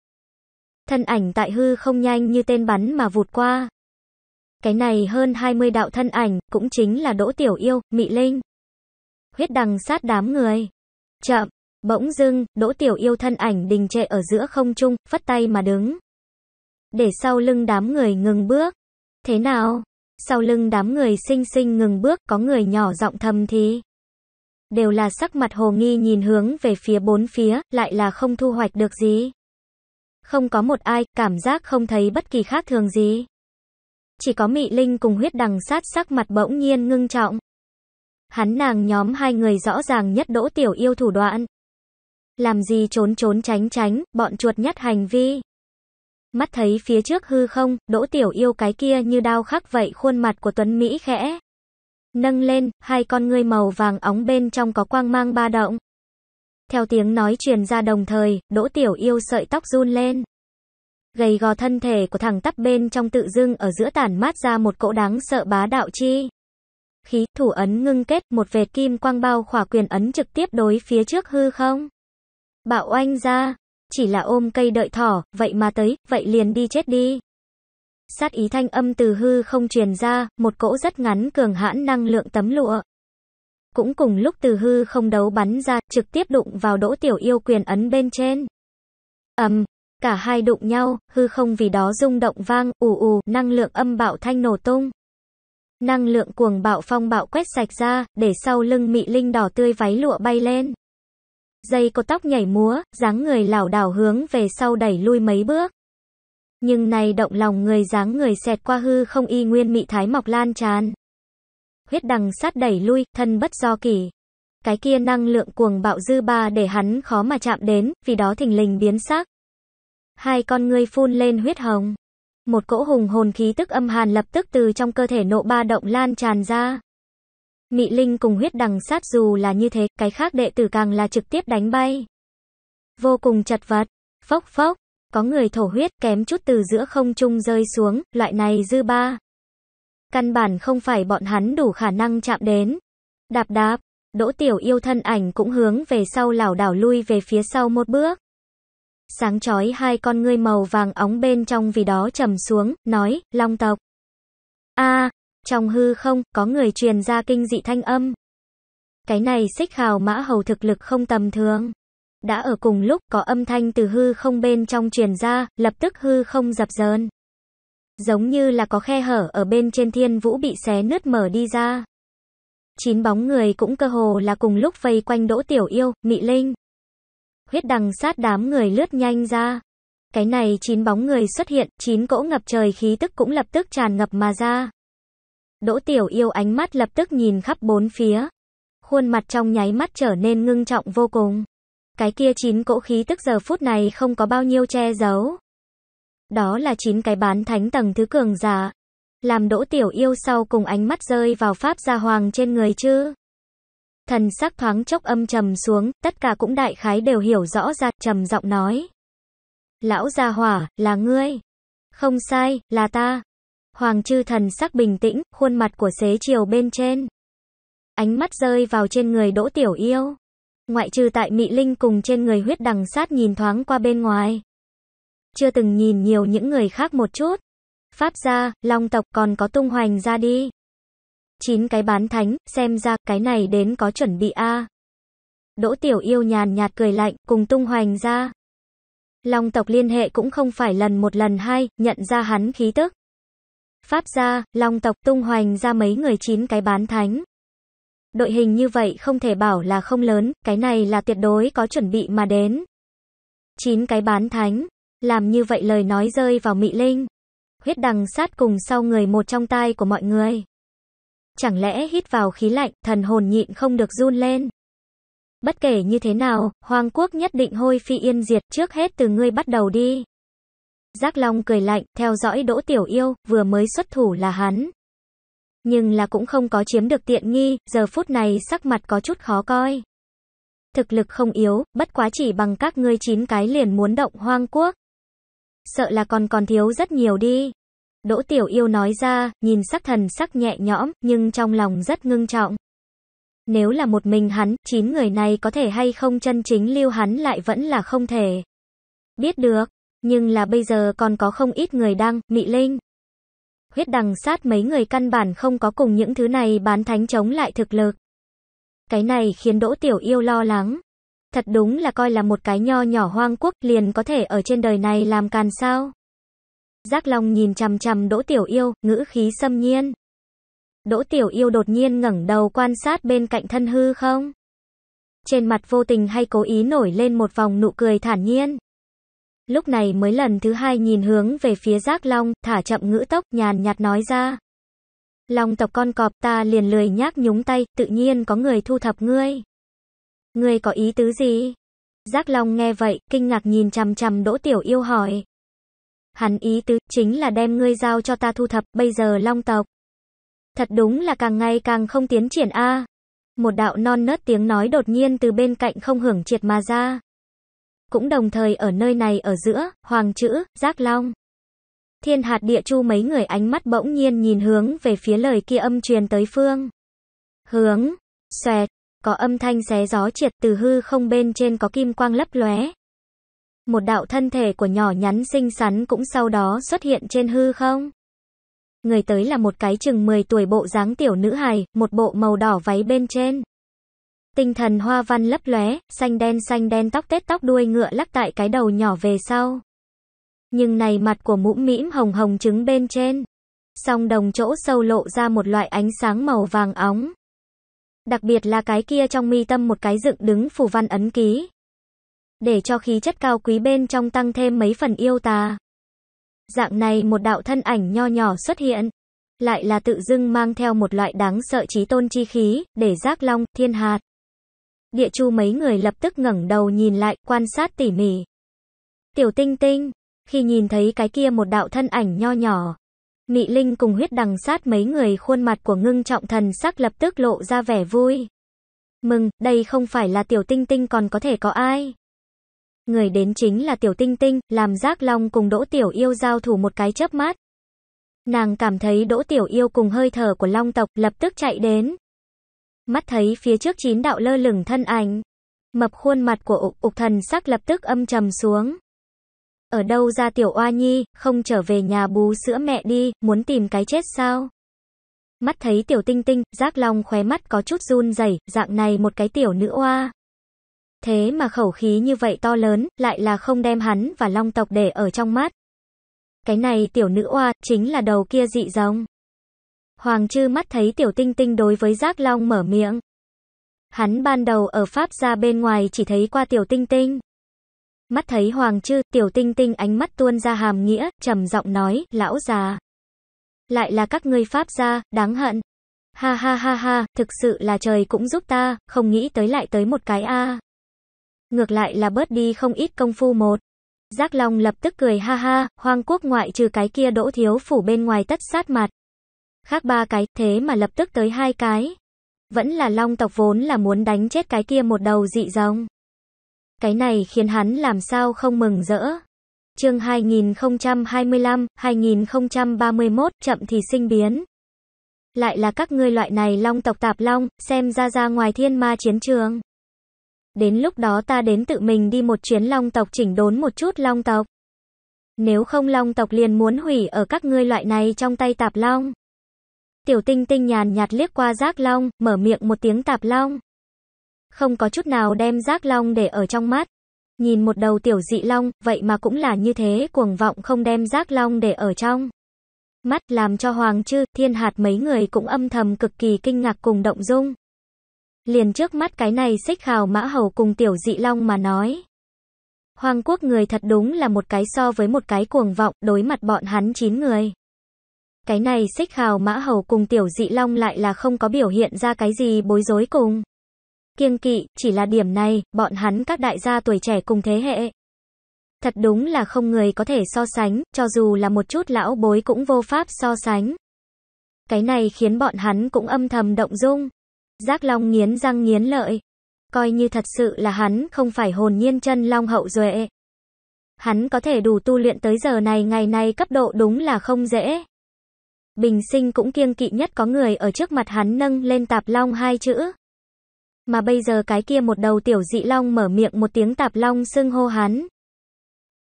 Thân ảnh tại hư không nhanh như tên bắn mà vụt qua. Cái này hơn 20 đạo thân ảnh, cũng chính là Đỗ Tiểu Yêu, Mị Linh. Huyết đằng sát đám người. Chậm, bỗng dưng, Đỗ Tiểu Yêu thân ảnh đình trệ ở giữa không trung, phất tay mà đứng. Để sau lưng đám người ngừng bước. Thế nào? Sau lưng đám người xinh xinh ngừng bước có người nhỏ giọng thầm thì. Đều là sắc mặt hồ nghi nhìn hướng về phía bốn phía, lại là không thu hoạch được gì. Không có một ai, cảm giác không thấy bất kỳ khác thường gì. Chỉ có Mị Linh cùng huyết đằng sát sắc mặt bỗng nhiên ngưng trọng. Hắn nàng nhóm hai người rõ ràng nhất đỗ tiểu yêu thủ đoạn. Làm gì trốn trốn tránh tránh, bọn chuột nhất hành vi. Mắt thấy phía trước hư không, đỗ tiểu yêu cái kia như đao khắc vậy khuôn mặt của Tuấn Mỹ khẽ. Nâng lên, hai con ngươi màu vàng óng bên trong có quang mang ba động. Theo tiếng nói truyền ra đồng thời, đỗ tiểu yêu sợi tóc run lên. Gầy gò thân thể của thằng tắp bên trong tự dưng ở giữa tản mát ra một cỗ đáng sợ bá đạo chi. Khí thủ ấn ngưng kết một vệt kim quang bao khỏa quyền ấn trực tiếp đối phía trước hư không. Bạo oanh ra, chỉ là ôm cây đợi thỏ, vậy mà tới, vậy liền đi chết đi. Sát ý thanh âm từ hư không truyền ra, một cỗ rất ngắn cường hãn năng lượng tấm lụa. Cũng cùng lúc từ hư không đấu bắn ra, trực tiếp đụng vào đỗ tiểu yêu quyền ấn bên trên. ầm um, cả hai đụng nhau, hư không vì đó rung động vang, ù ù, năng lượng âm bạo thanh nổ tung. Năng lượng cuồng bạo phong bạo quét sạch ra, để sau lưng mị linh đỏ tươi váy lụa bay lên dây có tóc nhảy múa, dáng người lảo đảo hướng về sau đẩy lui mấy bước. Nhưng này động lòng người dáng người xẹt qua hư không y nguyên mị thái mọc lan tràn. Huyết đằng sát đẩy lui, thân bất do kỳ. Cái kia năng lượng cuồng bạo dư ba để hắn khó mà chạm đến, vì đó thình lình biến sắc. Hai con ngươi phun lên huyết hồng. Một cỗ hùng hồn khí tức âm hàn lập tức từ trong cơ thể nộ ba động lan tràn ra. Mị Linh cùng huyết đằng sát dù là như thế, cái khác đệ tử càng là trực tiếp đánh bay. Vô cùng chật vật, phốc phốc, có người thổ huyết kém chút từ giữa không trung rơi xuống, loại này dư ba. Căn bản không phải bọn hắn đủ khả năng chạm đến. Đạp đạp, đỗ tiểu yêu thân ảnh cũng hướng về sau lảo đảo lui về phía sau một bước. Sáng chói hai con ngươi màu vàng óng bên trong vì đó trầm xuống, nói, long tộc. a trong hư không, có người truyền ra kinh dị thanh âm. Cái này xích hào mã hầu thực lực không tầm thường. Đã ở cùng lúc có âm thanh từ hư không bên trong truyền ra, lập tức hư không dập dờn. Giống như là có khe hở ở bên trên thiên vũ bị xé nứt mở đi ra. Chín bóng người cũng cơ hồ là cùng lúc vây quanh đỗ tiểu yêu, mị linh. Huyết đằng sát đám người lướt nhanh ra. Cái này chín bóng người xuất hiện, chín cỗ ngập trời khí tức cũng lập tức tràn ngập mà ra. Đỗ Tiểu Yêu ánh mắt lập tức nhìn khắp bốn phía. Khuôn mặt trong nháy mắt trở nên ngưng trọng vô cùng. Cái kia chín cỗ khí tức giờ phút này không có bao nhiêu che giấu. Đó là chín cái bán thánh tầng thứ cường giả. Làm Đỗ Tiểu Yêu sau cùng ánh mắt rơi vào Pháp Gia Hoàng trên người chứ. Thần sắc thoáng chốc âm trầm xuống, tất cả cũng đại khái đều hiểu rõ ra, trầm giọng nói. Lão Gia Hỏa, là ngươi. Không sai, là ta. Hoàng chư thần sắc bình tĩnh, khuôn mặt của xế chiều bên trên. Ánh mắt rơi vào trên người đỗ tiểu yêu. Ngoại trừ tại Mị Linh cùng trên người huyết đằng sát nhìn thoáng qua bên ngoài. Chưa từng nhìn nhiều những người khác một chút. Pháp gia, long tộc còn có tung hoành ra đi. Chín cái bán thánh, xem ra cái này đến có chuẩn bị a. Đỗ tiểu yêu nhàn nhạt cười lạnh, cùng tung hoành ra. Long tộc liên hệ cũng không phải lần một lần hai, nhận ra hắn khí tức. Pháp gia, Long tộc tung hoành ra mấy người chín cái bán thánh. Đội hình như vậy không thể bảo là không lớn, cái này là tuyệt đối có chuẩn bị mà đến. Chín cái bán thánh, làm như vậy lời nói rơi vào Mị Linh. Huyết đằng sát cùng sau người một trong tay của mọi người. Chẳng lẽ hít vào khí lạnh, thần hồn nhịn không được run lên. Bất kể như thế nào, Hoàng quốc nhất định hôi phi yên diệt trước hết từ ngươi bắt đầu đi. Giác Long cười lạnh, theo dõi Đỗ Tiểu Yêu, vừa mới xuất thủ là hắn. Nhưng là cũng không có chiếm được tiện nghi, giờ phút này sắc mặt có chút khó coi. Thực lực không yếu, bất quá chỉ bằng các ngươi chín cái liền muốn động hoang quốc. Sợ là còn còn thiếu rất nhiều đi. Đỗ Tiểu Yêu nói ra, nhìn sắc thần sắc nhẹ nhõm, nhưng trong lòng rất ngưng trọng. Nếu là một mình hắn, chín người này có thể hay không chân chính lưu hắn lại vẫn là không thể. Biết được, nhưng là bây giờ còn có không ít người đang, mị linh. Huyết đằng sát mấy người căn bản không có cùng những thứ này bán thánh chống lại thực lực. Cái này khiến Đỗ Tiểu Yêu lo lắng. Thật đúng là coi là một cái nho nhỏ hoang quốc liền có thể ở trên đời này làm càn sao. Giác Long nhìn chằm chằm Đỗ Tiểu Yêu, ngữ khí xâm nhiên. Đỗ Tiểu Yêu đột nhiên ngẩng đầu quan sát bên cạnh thân hư không. Trên mặt vô tình hay cố ý nổi lên một vòng nụ cười thản nhiên lúc này mới lần thứ hai nhìn hướng về phía giác long, thả chậm ngữ tốc, nhàn nhạt nói ra. Long tộc con cọp ta liền lười nhác nhúng tay, tự nhiên có người thu thập ngươi. Ngươi có ý tứ gì? Giác Long nghe vậy, kinh ngạc nhìn chằm chằm Đỗ Tiểu Yêu hỏi. Hắn ý tứ chính là đem ngươi giao cho ta thu thập, bây giờ Long tộc. Thật đúng là càng ngày càng không tiến triển a. Một đạo non nớt tiếng nói đột nhiên từ bên cạnh không hưởng triệt mà ra. Cũng đồng thời ở nơi này ở giữa, Hoàng chữ, Giác Long. Thiên hạt địa chu mấy người ánh mắt bỗng nhiên nhìn hướng về phía lời kia âm truyền tới phương. Hướng, xoẹt, có âm thanh xé gió triệt từ hư không bên trên có kim quang lấp lóe. Một đạo thân thể của nhỏ nhắn xinh xắn cũng sau đó xuất hiện trên hư không. Người tới là một cái chừng 10 tuổi bộ dáng tiểu nữ hài, một bộ màu đỏ váy bên trên tinh thần hoa văn lấp lóe, xanh đen xanh đen tóc tết tóc đuôi ngựa lắc tại cái đầu nhỏ về sau. Nhưng này mặt của mũm mĩm hồng hồng trứng bên trên. Song đồng chỗ sâu lộ ra một loại ánh sáng màu vàng óng. Đặc biệt là cái kia trong mi tâm một cái dựng đứng phù văn ấn ký. Để cho khí chất cao quý bên trong tăng thêm mấy phần yêu tà. Dạng này một đạo thân ảnh nho nhỏ xuất hiện. Lại là tự dưng mang theo một loại đáng sợ trí tôn chi khí, để giác long, thiên hạt. Địa chu mấy người lập tức ngẩng đầu nhìn lại, quan sát tỉ mỉ. Tiểu tinh tinh, khi nhìn thấy cái kia một đạo thân ảnh nho nhỏ, Mị Linh cùng huyết đằng sát mấy người khuôn mặt của ngưng trọng thần sắc lập tức lộ ra vẻ vui. Mừng, đây không phải là tiểu tinh tinh còn có thể có ai. Người đến chính là tiểu tinh tinh, làm giác long cùng đỗ tiểu yêu giao thủ một cái chớp mắt. Nàng cảm thấy đỗ tiểu yêu cùng hơi thở của long tộc lập tức chạy đến. Mắt thấy phía trước chín đạo lơ lửng thân ảnh. Mập khuôn mặt của ục, ục thần sắc lập tức âm trầm xuống. Ở đâu ra tiểu oa nhi, không trở về nhà bú sữa mẹ đi, muốn tìm cái chết sao? Mắt thấy tiểu tinh tinh, giác long khóe mắt có chút run rẩy dạng này một cái tiểu nữ oa. Thế mà khẩu khí như vậy to lớn, lại là không đem hắn và long tộc để ở trong mắt. Cái này tiểu nữ oa, chính là đầu kia dị giống. Hoàng Trư mắt thấy Tiểu Tinh Tinh đối với Giác Long mở miệng. Hắn ban đầu ở Pháp ra bên ngoài chỉ thấy qua Tiểu Tinh Tinh. Mắt thấy Hoàng Trư, Tiểu Tinh Tinh ánh mắt tuôn ra hàm nghĩa, trầm giọng nói, lão già. Lại là các ngươi Pháp ra, đáng hận. Ha ha ha ha, thực sự là trời cũng giúp ta, không nghĩ tới lại tới một cái a. Ngược lại là bớt đi không ít công phu một. Giác Long lập tức cười ha ha, hoang quốc ngoại trừ cái kia đỗ thiếu phủ bên ngoài tất sát mặt khác ba cái, thế mà lập tức tới hai cái. Vẫn là long tộc vốn là muốn đánh chết cái kia một đầu dị rồng. Cái này khiến hắn làm sao không mừng rỡ. Chương 2025, 2031, chậm thì sinh biến. Lại là các ngươi loại này long tộc tạp long, xem ra ra ngoài thiên ma chiến trường. Đến lúc đó ta đến tự mình đi một chuyến long tộc chỉnh đốn một chút long tộc. Nếu không long tộc liền muốn hủy ở các ngươi loại này trong tay tạp long. Tiểu tinh tinh nhàn nhạt liếc qua giác long, mở miệng một tiếng tạp long. Không có chút nào đem giác long để ở trong mắt. Nhìn một đầu tiểu dị long, vậy mà cũng là như thế cuồng vọng không đem giác long để ở trong. Mắt làm cho Hoàng Chư, thiên hạt mấy người cũng âm thầm cực kỳ kinh ngạc cùng động dung. Liền trước mắt cái này xích hào mã hầu cùng tiểu dị long mà nói. Hoàng quốc người thật đúng là một cái so với một cái cuồng vọng đối mặt bọn hắn chín người. Cái này xích hào mã hầu cùng tiểu dị long lại là không có biểu hiện ra cái gì bối rối cùng. Kiêng kỵ, chỉ là điểm này, bọn hắn các đại gia tuổi trẻ cùng thế hệ. Thật đúng là không người có thể so sánh, cho dù là một chút lão bối cũng vô pháp so sánh. Cái này khiến bọn hắn cũng âm thầm động dung. Giác Long nghiến răng nghiến lợi. Coi như thật sự là hắn không phải hồn nhiên chân Long hậu duệ. Hắn có thể đủ tu luyện tới giờ này ngày nay cấp độ đúng là không dễ. Bình sinh cũng kiêng kỵ nhất có người ở trước mặt hắn nâng lên tạp long hai chữ. Mà bây giờ cái kia một đầu tiểu dị long mở miệng một tiếng tạp long xưng hô hắn.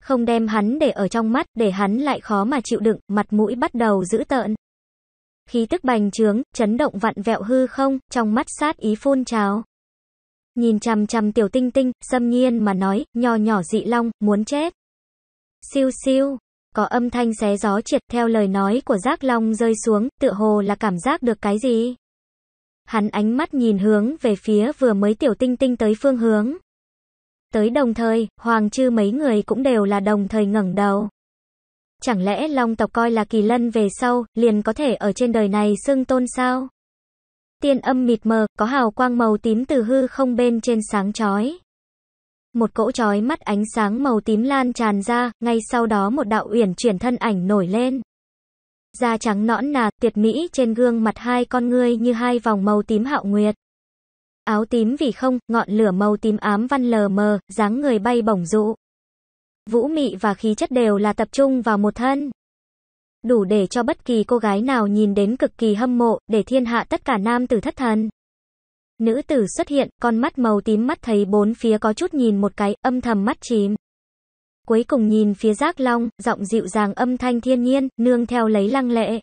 Không đem hắn để ở trong mắt, để hắn lại khó mà chịu đựng, mặt mũi bắt đầu giữ tợn. Khí tức bành trướng, chấn động vặn vẹo hư không, trong mắt sát ý phun trào. Nhìn chằm chằm tiểu tinh tinh, xâm nhiên mà nói, nho nhỏ dị long, muốn chết. Siêu siêu, có âm thanh xé gió triệt theo lời nói của Giác Long rơi xuống, tựa hồ là cảm giác được cái gì. Hắn ánh mắt nhìn hướng về phía vừa mới tiểu tinh tinh tới phương hướng. Tới đồng thời, Hoàng Chư mấy người cũng đều là đồng thời ngẩng đầu. Chẳng lẽ Long tộc coi là kỳ lân về sau, liền có thể ở trên đời này xưng tôn sao? Tiên âm mịt mờ, có hào quang màu tím từ hư không bên trên sáng chói một cỗ trói mắt ánh sáng màu tím lan tràn ra, ngay sau đó một đạo uyển chuyển thân ảnh nổi lên. Da trắng nõn nà, tuyệt mỹ trên gương mặt hai con ngươi như hai vòng màu tím hạo nguyệt. Áo tím vì không, ngọn lửa màu tím ám văn lờ mờ, dáng người bay bổng dụ. Vũ mị và khí chất đều là tập trung vào một thân. Đủ để cho bất kỳ cô gái nào nhìn đến cực kỳ hâm mộ, để thiên hạ tất cả nam tử thất thần. Nữ tử xuất hiện, con mắt màu tím mắt thấy bốn phía có chút nhìn một cái, âm thầm mắt chìm. Cuối cùng nhìn phía giác long, giọng dịu dàng âm thanh thiên nhiên, nương theo lấy lăng lệ.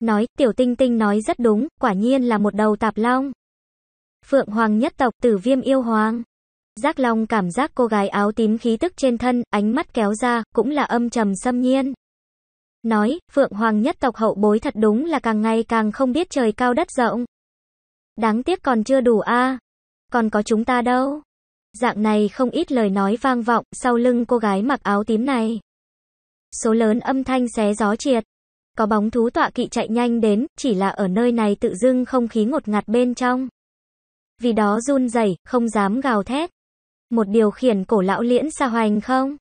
Nói, tiểu tinh tinh nói rất đúng, quả nhiên là một đầu tạp long. Phượng hoàng nhất tộc tử viêm yêu hoàng. Giác long cảm giác cô gái áo tím khí tức trên thân, ánh mắt kéo ra, cũng là âm trầm xâm nhiên. Nói, Phượng Hoàng nhất tộc hậu bối thật đúng là càng ngày càng không biết trời cao đất rộng. Đáng tiếc còn chưa đủ a. Còn có chúng ta đâu. Dạng này không ít lời nói vang vọng sau lưng cô gái mặc áo tím này. Số lớn âm thanh xé gió triệt. Có bóng thú tọa kỵ chạy nhanh đến, chỉ là ở nơi này tự dưng không khí ngột ngạt bên trong. Vì đó run rẩy, không dám gào thét. Một điều khiển cổ lão liễn xa hoành không?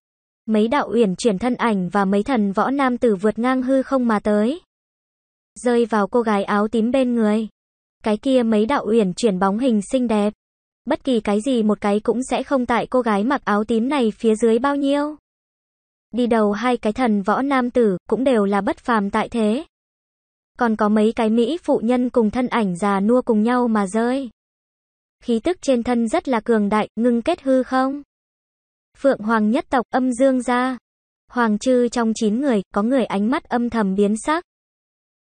Mấy đạo uyển chuyển thân ảnh và mấy thần võ nam tử vượt ngang hư không mà tới. Rơi vào cô gái áo tím bên người. Cái kia mấy đạo uyển chuyển bóng hình xinh đẹp. Bất kỳ cái gì một cái cũng sẽ không tại cô gái mặc áo tím này phía dưới bao nhiêu. Đi đầu hai cái thần võ nam tử cũng đều là bất phàm tại thế. Còn có mấy cái Mỹ phụ nhân cùng thân ảnh già nua cùng nhau mà rơi. Khí tức trên thân rất là cường đại, ngưng kết hư không? Phượng Hoàng nhất tộc âm dương gia. Hoàng trư trong chín người, có người ánh mắt âm thầm biến sắc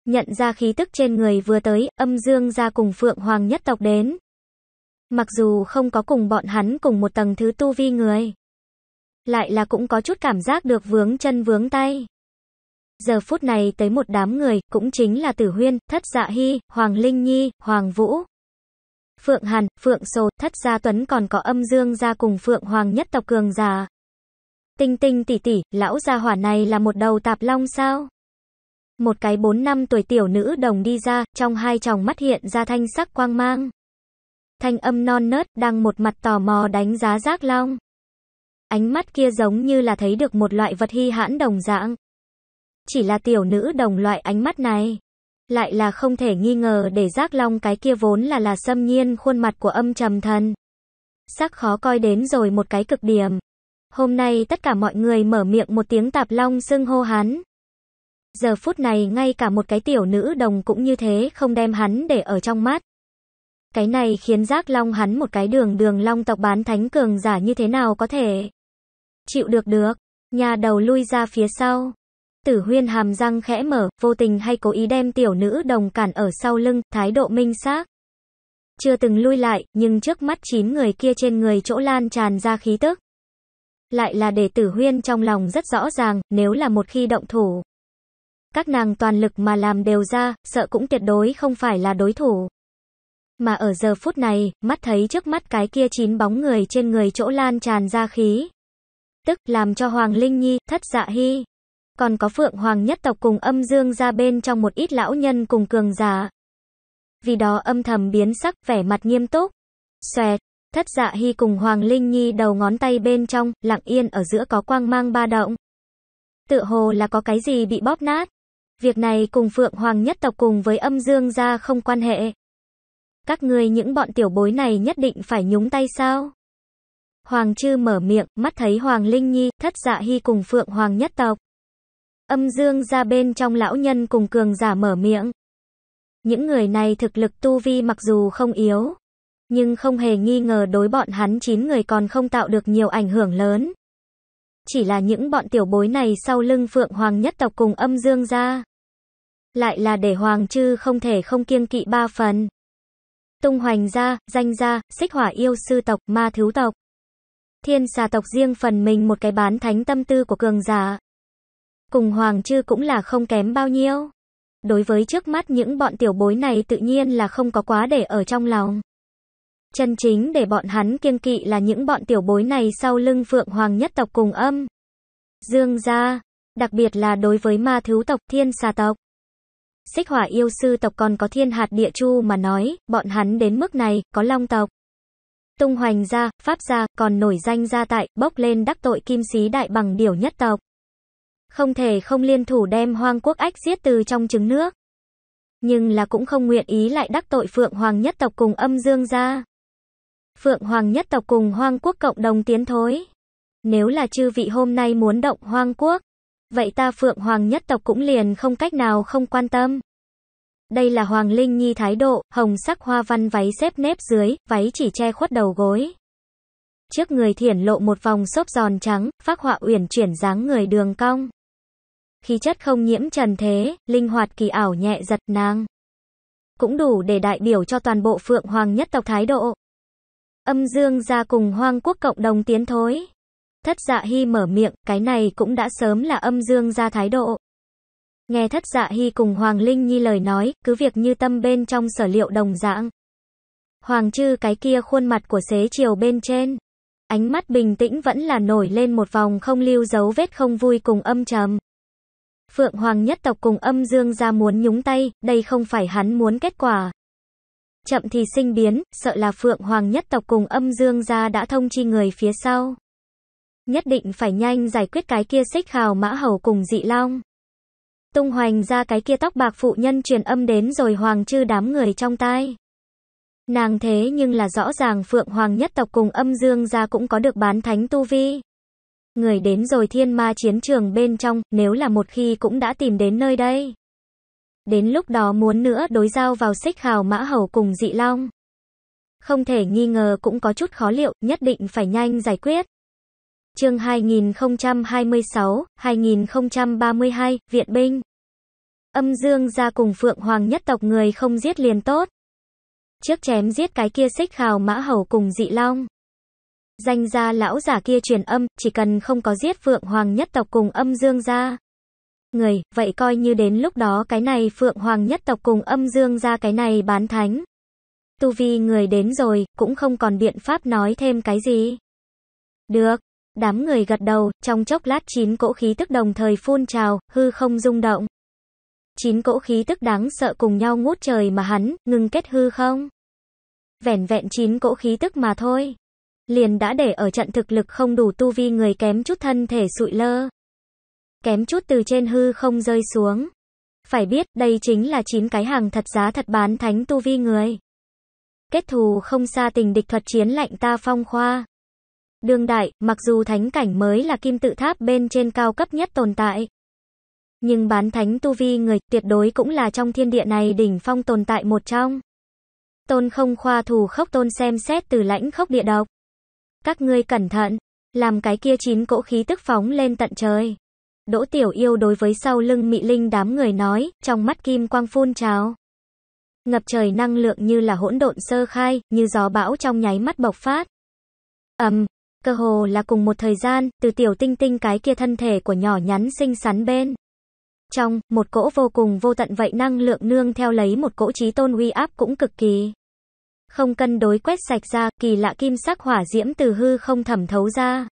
nhận ra khí tức trên người vừa tới, âm dương ra cùng Phượng Hoàng nhất tộc đến. Mặc dù không có cùng bọn hắn cùng một tầng thứ tu vi người, lại là cũng có chút cảm giác được vướng chân vướng tay. Giờ phút này tới một đám người, cũng chính là Tử Huyên, Thất Dạ Hy, Hoàng Linh Nhi, Hoàng Vũ. Phượng Hàn, Phượng Sồ, Thất Gia Tuấn còn có âm dương ra cùng Phượng Hoàng nhất tộc cường già. Tinh tinh tỷ tỷ, lão gia hỏa này là một đầu tạp long sao? Một cái bốn năm tuổi tiểu nữ đồng đi ra, trong hai tròng mắt hiện ra thanh sắc quang mang. Thanh âm non nớt, đang một mặt tò mò đánh giá giác long. Ánh mắt kia giống như là thấy được một loại vật hy hãn đồng dạng. Chỉ là tiểu nữ đồng loại ánh mắt này. Lại là không thể nghi ngờ để giác long cái kia vốn là là xâm nhiên khuôn mặt của âm trầm thần. Sắc khó coi đến rồi một cái cực điểm. Hôm nay tất cả mọi người mở miệng một tiếng tạp long xưng hô hắn. Giờ phút này ngay cả một cái tiểu nữ đồng cũng như thế không đem hắn để ở trong mắt. Cái này khiến giác long hắn một cái đường đường long tộc bán thánh cường giả như thế nào có thể chịu được được. Nhà đầu lui ra phía sau. Tử huyên hàm răng khẽ mở, vô tình hay cố ý đem tiểu nữ đồng cản ở sau lưng, thái độ minh xác. Chưa từng lui lại, nhưng trước mắt chín người kia trên người chỗ lan tràn ra khí tức. Lại là để tử huyên trong lòng rất rõ ràng, nếu là một khi động thủ các nàng toàn lực mà làm đều ra, sợ cũng tuyệt đối không phải là đối thủ. Mà ở giờ phút này, mắt thấy trước mắt cái kia chín bóng người trên người chỗ lan tràn ra khí. Tức, làm cho Hoàng Linh Nhi, thất dạ hy. Còn có Phượng Hoàng nhất tộc cùng âm dương ra bên trong một ít lão nhân cùng cường giả. Vì đó âm thầm biến sắc, vẻ mặt nghiêm túc. Xoẹt, thất dạ hy cùng Hoàng Linh Nhi đầu ngón tay bên trong, lặng yên ở giữa có quang mang ba động. Tựa hồ là có cái gì bị bóp nát. Việc này cùng Phượng Hoàng nhất tộc cùng với âm dương gia không quan hệ. Các ngươi những bọn tiểu bối này nhất định phải nhúng tay sao? Hoàng chư mở miệng, mắt thấy Hoàng Linh Nhi, thất dạ hy cùng Phượng Hoàng nhất tộc. Âm dương ra bên trong lão nhân cùng cường giả mở miệng. Những người này thực lực tu vi mặc dù không yếu, nhưng không hề nghi ngờ đối bọn hắn 9 người còn không tạo được nhiều ảnh hưởng lớn. Chỉ là những bọn tiểu bối này sau lưng Phượng Hoàng nhất tộc cùng âm dương ra. Lại là để Hoàng trư không thể không kiêng kỵ ba phần. Tung hoành ra, danh ra, xích hỏa yêu sư tộc, ma thiếu tộc. Thiên xà tộc riêng phần mình một cái bán thánh tâm tư của cường giả. Cùng Hoàng trư cũng là không kém bao nhiêu. Đối với trước mắt những bọn tiểu bối này tự nhiên là không có quá để ở trong lòng. Chân chính để bọn hắn kiêng kỵ là những bọn tiểu bối này sau lưng Phượng Hoàng nhất tộc cùng âm. Dương gia, đặc biệt là đối với ma thú tộc thiên xà tộc. Xích hỏa yêu sư tộc còn có thiên hạt địa chu mà nói, bọn hắn đến mức này, có long tộc. Tung hoành gia, pháp gia, còn nổi danh gia tại, bốc lên đắc tội kim sĩ đại bằng điểu nhất tộc. Không thể không liên thủ đem hoang quốc ách giết từ trong trứng nước. Nhưng là cũng không nguyện ý lại đắc tội phượng hoàng nhất tộc cùng âm dương gia. Phượng Hoàng nhất tộc cùng Hoang Quốc cộng đồng tiến thối. Nếu là chư vị hôm nay muốn động Hoang Quốc, vậy ta Phượng Hoàng nhất tộc cũng liền không cách nào không quan tâm. Đây là Hoàng Linh Nhi thái độ, hồng sắc hoa văn váy xếp nếp dưới, váy chỉ che khuất đầu gối. Trước người thiển lộ một vòng xốp giòn trắng, phác họa uyển chuyển dáng người đường cong. Khí chất không nhiễm trần thế, linh hoạt kỳ ảo nhẹ giật nàng. Cũng đủ để đại biểu cho toàn bộ Phượng Hoàng nhất tộc thái độ. Âm dương gia cùng hoang quốc cộng đồng tiến thối. Thất dạ hy mở miệng, cái này cũng đã sớm là âm dương gia thái độ. Nghe thất dạ hy cùng Hoàng Linh Nhi lời nói, cứ việc như tâm bên trong sở liệu đồng dạng. Hoàng chư cái kia khuôn mặt của xế chiều bên trên. Ánh mắt bình tĩnh vẫn là nổi lên một vòng không lưu dấu vết không vui cùng âm trầm. Phượng Hoàng nhất tộc cùng âm dương gia muốn nhúng tay, đây không phải hắn muốn kết quả chậm thì sinh biến, sợ là Phượng Hoàng nhất tộc cùng âm dương gia đã thông chi người phía sau. Nhất định phải nhanh giải quyết cái kia xích hào mã hầu cùng dị long. Tung hoành ra cái kia tóc bạc phụ nhân truyền âm đến rồi hoàng chư đám người trong tai. Nàng thế nhưng là rõ ràng Phượng Hoàng nhất tộc cùng âm dương gia cũng có được bán thánh tu vi. Người đến rồi thiên ma chiến trường bên trong, nếu là một khi cũng đã tìm đến nơi đây. Đến lúc đó muốn nữa đối giao vào xích hào mã hầu cùng dị long. Không thể nghi ngờ cũng có chút khó liệu, nhất định phải nhanh giải quyết. Chương 2026-2032, Viện Binh Âm Dương ra cùng Phượng Hoàng nhất tộc người không giết liền tốt. Trước chém giết cái kia xích hào mã hầu cùng dị long. Danh gia lão giả kia truyền âm, chỉ cần không có giết Phượng Hoàng nhất tộc cùng âm Dương gia người, vậy coi như đến lúc đó cái này Phượng Hoàng nhất tộc cùng âm dương ra cái này bán thánh. Tu vi người đến rồi, cũng không còn biện pháp nói thêm cái gì. Được, đám người gật đầu, trong chốc lát chín cỗ khí tức đồng thời phun trào, hư không rung động. Chín cỗ khí tức đáng sợ cùng nhau ngút trời mà hắn, ngừng kết hư không? Vẻn vẹn chín cỗ khí tức mà thôi. Liền đã để ở trận thực lực không đủ tu vi người kém chút thân thể sụi lơ kém chút từ trên hư không rơi xuống. Phải biết, đây chính là 9 cái hàng thật giá thật bán thánh tu vi người. Kết thù không xa tình địch thuật chiến lạnh ta phong khoa. Đương đại, mặc dù thánh cảnh mới là kim tự tháp bên trên cao cấp nhất tồn tại. Nhưng bán thánh tu vi người tuyệt đối cũng là trong thiên địa này đỉnh phong tồn tại một trong. Tôn không khoa thù khốc tôn xem xét từ lãnh khốc địa độc. Các ngươi cẩn thận, làm cái kia chín cỗ khí tức phóng lên tận trời. Đỗ Tiểu Yêu đối với sau lưng Mị Linh đám người nói, trong mắt kim quang phun trào. Ngập trời năng lượng như là hỗn độn sơ khai, như gió bão trong nháy mắt bộc phát. Ầm, cơ hồ là cùng một thời gian, từ tiểu tinh tinh cái kia thân thể của nhỏ nhắn xinh xắn bên. Trong, một cỗ vô cùng vô tận vậy năng lượng nương theo lấy một cỗ trí tôn uy áp cũng cực kỳ. Không cân đối quét sạch ra, kỳ lạ kim sắc hỏa diễm từ hư không thẩm thấu ra.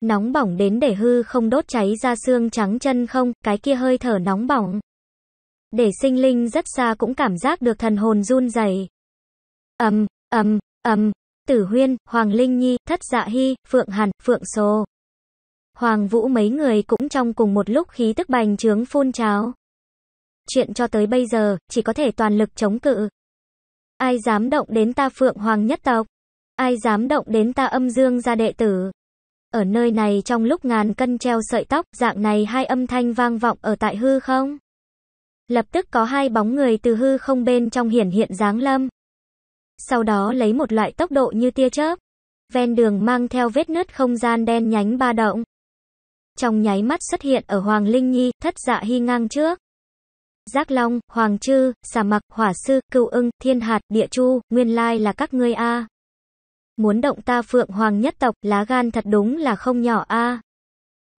Nóng bỏng đến để hư không đốt cháy ra xương trắng chân không, cái kia hơi thở nóng bỏng. Để sinh linh rất xa cũng cảm giác được thần hồn run rẩy. Ầm, ầm, ầm, Tử Huyên, Hoàng Linh Nhi, Thất Dạ Hy, Phượng Hàn, Phượng Sồ. Hoàng Vũ mấy người cũng trong cùng một lúc khí tức bành trướng phun trào. Chuyện cho tới bây giờ, chỉ có thể toàn lực chống cự. Ai dám động đến ta Phượng Hoàng nhất tộc? Ai dám động đến ta âm dương gia đệ tử? Ở nơi này trong lúc ngàn cân treo sợi tóc, dạng này hai âm thanh vang vọng ở tại hư không. Lập tức có hai bóng người từ hư không bên trong hiển hiện dáng lâm. Sau đó lấy một loại tốc độ như tia chớp. Ven đường mang theo vết nứt không gian đen nhánh ba động. Trong nháy mắt xuất hiện ở Hoàng Linh Nhi, thất dạ hy ngang trước. Giác Long, Hoàng Trư, Xà Mặc, Hỏa Sư, Cựu ưng, Thiên Hạt, Địa Chu, nguyên lai là các ngươi A muốn động ta phượng hoàng nhất tộc, lá gan thật đúng là không nhỏ a.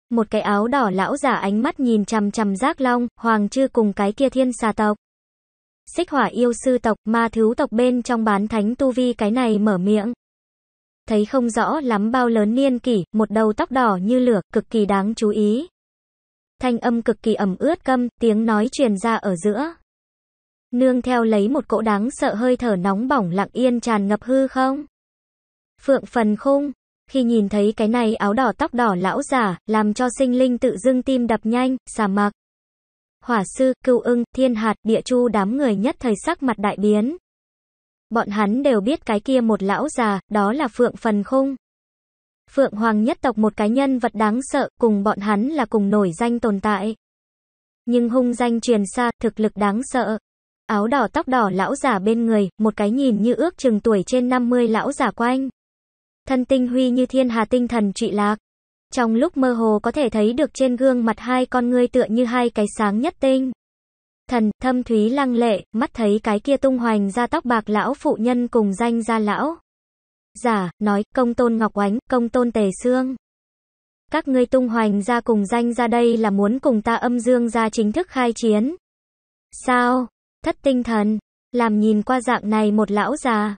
Một cái áo đỏ lão giả ánh mắt nhìn chằm chằm giác long, hoàng chư cùng cái kia thiên xà tộc. Xích hỏa yêu sư tộc, ma thứ tộc bên trong bán thánh tu vi cái này mở miệng. Thấy không rõ lắm bao lớn niên kỷ, một đầu tóc đỏ như lửa, cực kỳ đáng chú ý. Thanh âm cực kỳ ẩm ướt câm, tiếng nói truyền ra ở giữa. Nương theo lấy một cỗ đáng sợ hơi thở nóng bỏng lặng yên tràn ngập hư không? Phượng phần khung, khi nhìn thấy cái này áo đỏ tóc đỏ lão giả, làm cho sinh linh tự dưng tim đập nhanh, xà mạc. Hỏa sư, cưu ưng, thiên hạt, địa chu đám người nhất thời sắc mặt đại biến. Bọn hắn đều biết cái kia một lão già, đó là Phượng Phần Khung. Phượng Hoàng nhất tộc một cái nhân vật đáng sợ, cùng bọn hắn là cùng nổi danh tồn tại. Nhưng hung danh truyền xa, thực lực đáng sợ. Áo đỏ tóc đỏ lão giả bên người, một cái nhìn như ước chừng tuổi trên 50 lão giả quanh thân tinh huy như thiên hà tinh thần trị lạc. Trong lúc mơ hồ có thể thấy được trên gương mặt hai con ngươi tựa như hai cái sáng nhất tinh. Thần, thâm thúy lăng lệ, mắt thấy cái kia tung hoành ra tóc bạc lão phụ nhân cùng danh gia lão. Giả, nói, công tôn ngọc oánh, công tôn tề xương. Các ngươi tung hoành ra cùng danh ra đây là muốn cùng ta âm dương ra chính thức khai chiến. Sao? Thất tinh thần. Làm nhìn qua dạng này một lão già,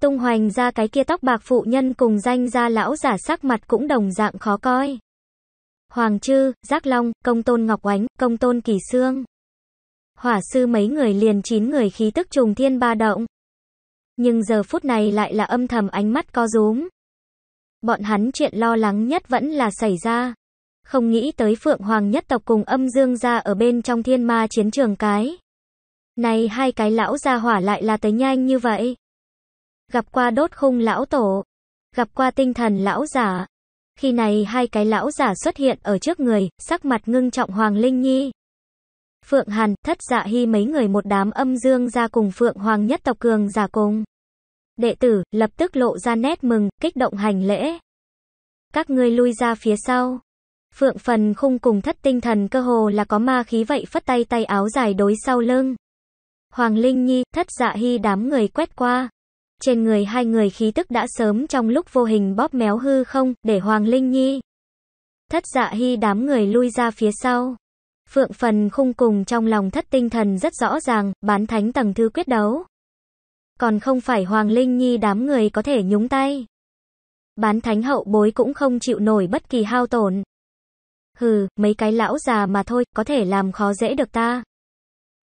Tung hoành ra cái kia tóc bạc phụ nhân cùng danh gia lão giả sắc mặt cũng đồng dạng khó coi. Hoàng Trư, Giác Long, Công Tôn Ngọc Oánh, Công Tôn Kỳ Sương. Hỏa sư mấy người liền chín người khí tức trùng thiên ba động. Nhưng giờ phút này lại là âm thầm ánh mắt co rúm. Bọn hắn chuyện lo lắng nhất vẫn là xảy ra. Không nghĩ tới Phượng Hoàng nhất tộc cùng âm dương ra ở bên trong thiên ma chiến trường cái. Này hai cái lão gia hỏa lại là tới nhanh như vậy gặp qua đốt khung lão tổ, gặp qua tinh thần lão giả. Khi này hai cái lão giả xuất hiện ở trước người, sắc mặt ngưng trọng Hoàng Linh Nhi. Phượng Hàn, thất dạ hy mấy người một đám âm dương ra cùng Phượng Hoàng nhất tộc cường giả cùng. Đệ tử, lập tức lộ ra nét mừng, kích động hành lễ. Các ngươi lui ra phía sau. Phượng phần khung cùng thất tinh thần cơ hồ là có ma khí vậy phất tay tay áo dài đối sau lưng. Hoàng Linh Nhi, thất dạ hy đám người quét qua. Trên người hai người khí tức đã sớm trong lúc vô hình bóp méo hư không, để Hoàng Linh Nhi. Thất dạ hy đám người lui ra phía sau. Phượng phần khung cùng trong lòng thất tinh thần rất rõ ràng, bán thánh tầng thư quyết đấu. Còn không phải Hoàng Linh Nhi đám người có thể nhúng tay. Bán thánh hậu bối cũng không chịu nổi bất kỳ hao tổn. Hừ, mấy cái lão già mà thôi, có thể làm khó dễ được ta.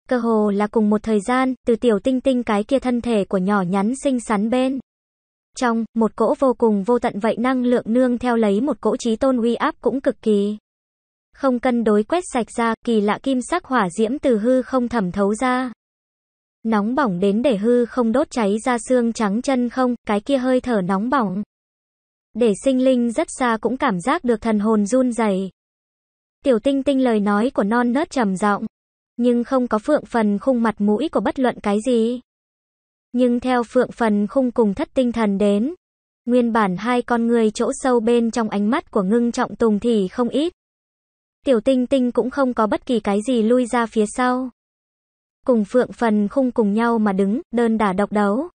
Cơ hồ là cùng một thời gian, từ tiểu tinh tinh cái kia thân thể của nhỏ nhắn xinh xắn bên. Trong, một cỗ vô cùng vô tận vậy năng lượng nương theo lấy một cỗ trí tôn uy áp cũng cực kỳ. Không cân đối quét sạch ra, kỳ lạ kim sắc hỏa diễm từ hư không thẩm thấu ra. Nóng bỏng đến để hư không đốt cháy ra xương trắng chân không, cái kia hơi thở nóng bỏng. Để sinh linh rất xa cũng cảm giác được thần hồn run rẩy. Tiểu tinh tinh lời nói của non nớt trầm giọng nhưng không có phượng phần khung mặt mũi của bất luận cái gì. Nhưng theo phượng phần khung cùng thất tinh thần đến, nguyên bản hai con người chỗ sâu bên trong ánh mắt của ngưng trọng tùng thì không ít. Tiểu tinh tinh cũng không có bất kỳ cái gì lui ra phía sau. Cùng phượng phần khung cùng nhau mà đứng, đơn đả độc đấu.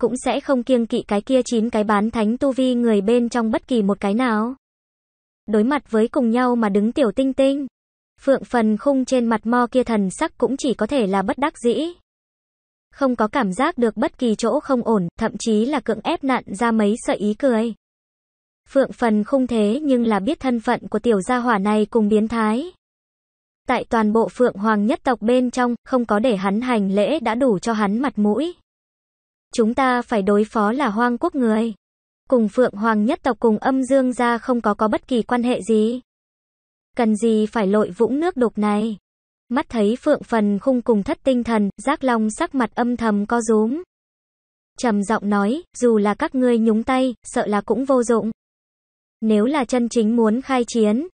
Cũng sẽ không kiêng kỵ cái kia chín cái bán thánh tu vi người bên trong bất kỳ một cái nào. Đối mặt với cùng nhau mà đứng tiểu tinh tinh. Phượng phần khung trên mặt mo kia thần sắc cũng chỉ có thể là bất đắc dĩ. Không có cảm giác được bất kỳ chỗ không ổn, thậm chí là cưỡng ép nặn ra mấy sợi ý cười. Phượng phần không thế nhưng là biết thân phận của tiểu gia hỏa này cùng biến thái. Tại toàn bộ Phượng Hoàng nhất tộc bên trong, không có để hắn hành lễ đã đủ cho hắn mặt mũi. Chúng ta phải đối phó là hoang quốc người. Cùng Phượng Hoàng nhất tộc cùng âm dương gia không có có bất kỳ quan hệ gì cần gì phải lội vũng nước đục này. Mắt thấy phượng phần khung cùng thất tinh thần, giác long sắc mặt âm thầm co rúm. trầm giọng nói, dù là các ngươi nhúng tay, sợ là cũng vô dụng. Nếu là chân chính muốn khai chiến,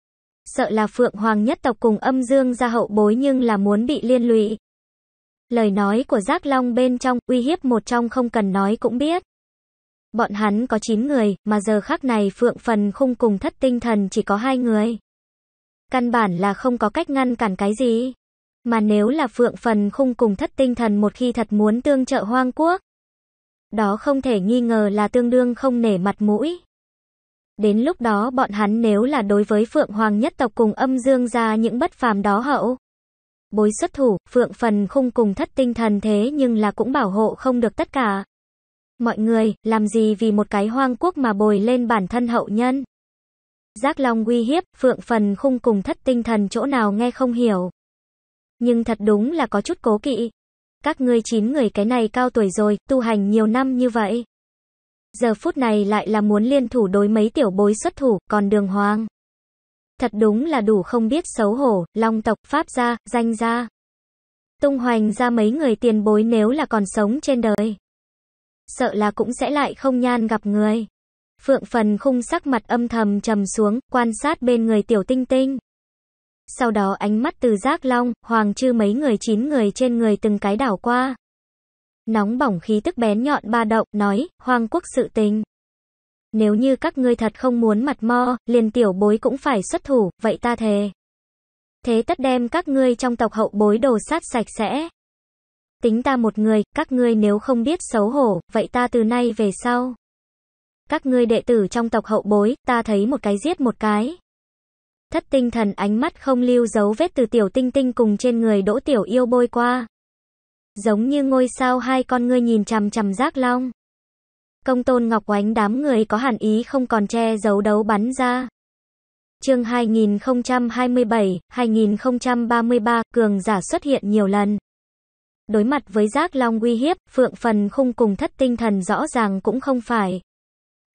sợ là phượng hoàng nhất tộc cùng âm dương ra hậu bối nhưng là muốn bị liên lụy. Lời nói của giác long bên trong, uy hiếp một trong không cần nói cũng biết. Bọn hắn có 9 người, mà giờ khác này phượng phần khung cùng thất tinh thần chỉ có hai người căn bản là không có cách ngăn cản cái gì. Mà nếu là phượng phần khung cùng thất tinh thần một khi thật muốn tương trợ hoang quốc, đó không thể nghi ngờ là tương đương không nể mặt mũi. Đến lúc đó bọn hắn nếu là đối với Phượng Hoàng nhất tộc cùng âm dương ra những bất phàm đó hậu. Bối xuất thủ, Phượng phần khung cùng thất tinh thần thế nhưng là cũng bảo hộ không được tất cả. Mọi người, làm gì vì một cái hoang quốc mà bồi lên bản thân hậu nhân. Giác Long uy hiếp, Phượng Phần khung cùng thất tinh thần chỗ nào nghe không hiểu. Nhưng thật đúng là có chút cố kỵ. Các ngươi chín người cái này cao tuổi rồi, tu hành nhiều năm như vậy. Giờ phút này lại là muốn liên thủ đối mấy tiểu bối xuất thủ, còn đường hoang. Thật đúng là đủ không biết xấu hổ, long tộc, pháp gia, danh gia. Tung hoành ra mấy người tiền bối nếu là còn sống trên đời. Sợ là cũng sẽ lại không nhan gặp người. Phượng Phần khung sắc mặt âm thầm trầm xuống, quan sát bên người tiểu tinh tinh. Sau đó ánh mắt từ giác long, hoàng chư mấy người chín người trên người từng cái đảo qua. Nóng bỏng khí tức bén nhọn ba động, nói, hoàng quốc sự tình. Nếu như các ngươi thật không muốn mặt mo, liền tiểu bối cũng phải xuất thủ, vậy ta thề. Thế tất đem các ngươi trong tộc hậu bối đồ sát sạch sẽ. Tính ta một người, các ngươi nếu không biết xấu hổ, vậy ta từ nay về sau. Các ngươi đệ tử trong tộc hậu bối, ta thấy một cái giết một cái. Thất tinh thần ánh mắt không lưu dấu vết từ tiểu tinh tinh cùng trên người đỗ tiểu yêu bôi qua. Giống như ngôi sao hai con ngươi nhìn chằm chằm giác long. Công tôn ngọc oánh đám người có hàn ý không còn che giấu đấu bắn ra. Chương 2027, 2033, cường giả xuất hiện nhiều lần. Đối mặt với giác long uy hiếp, phượng phần khung cùng thất tinh thần rõ ràng cũng không phải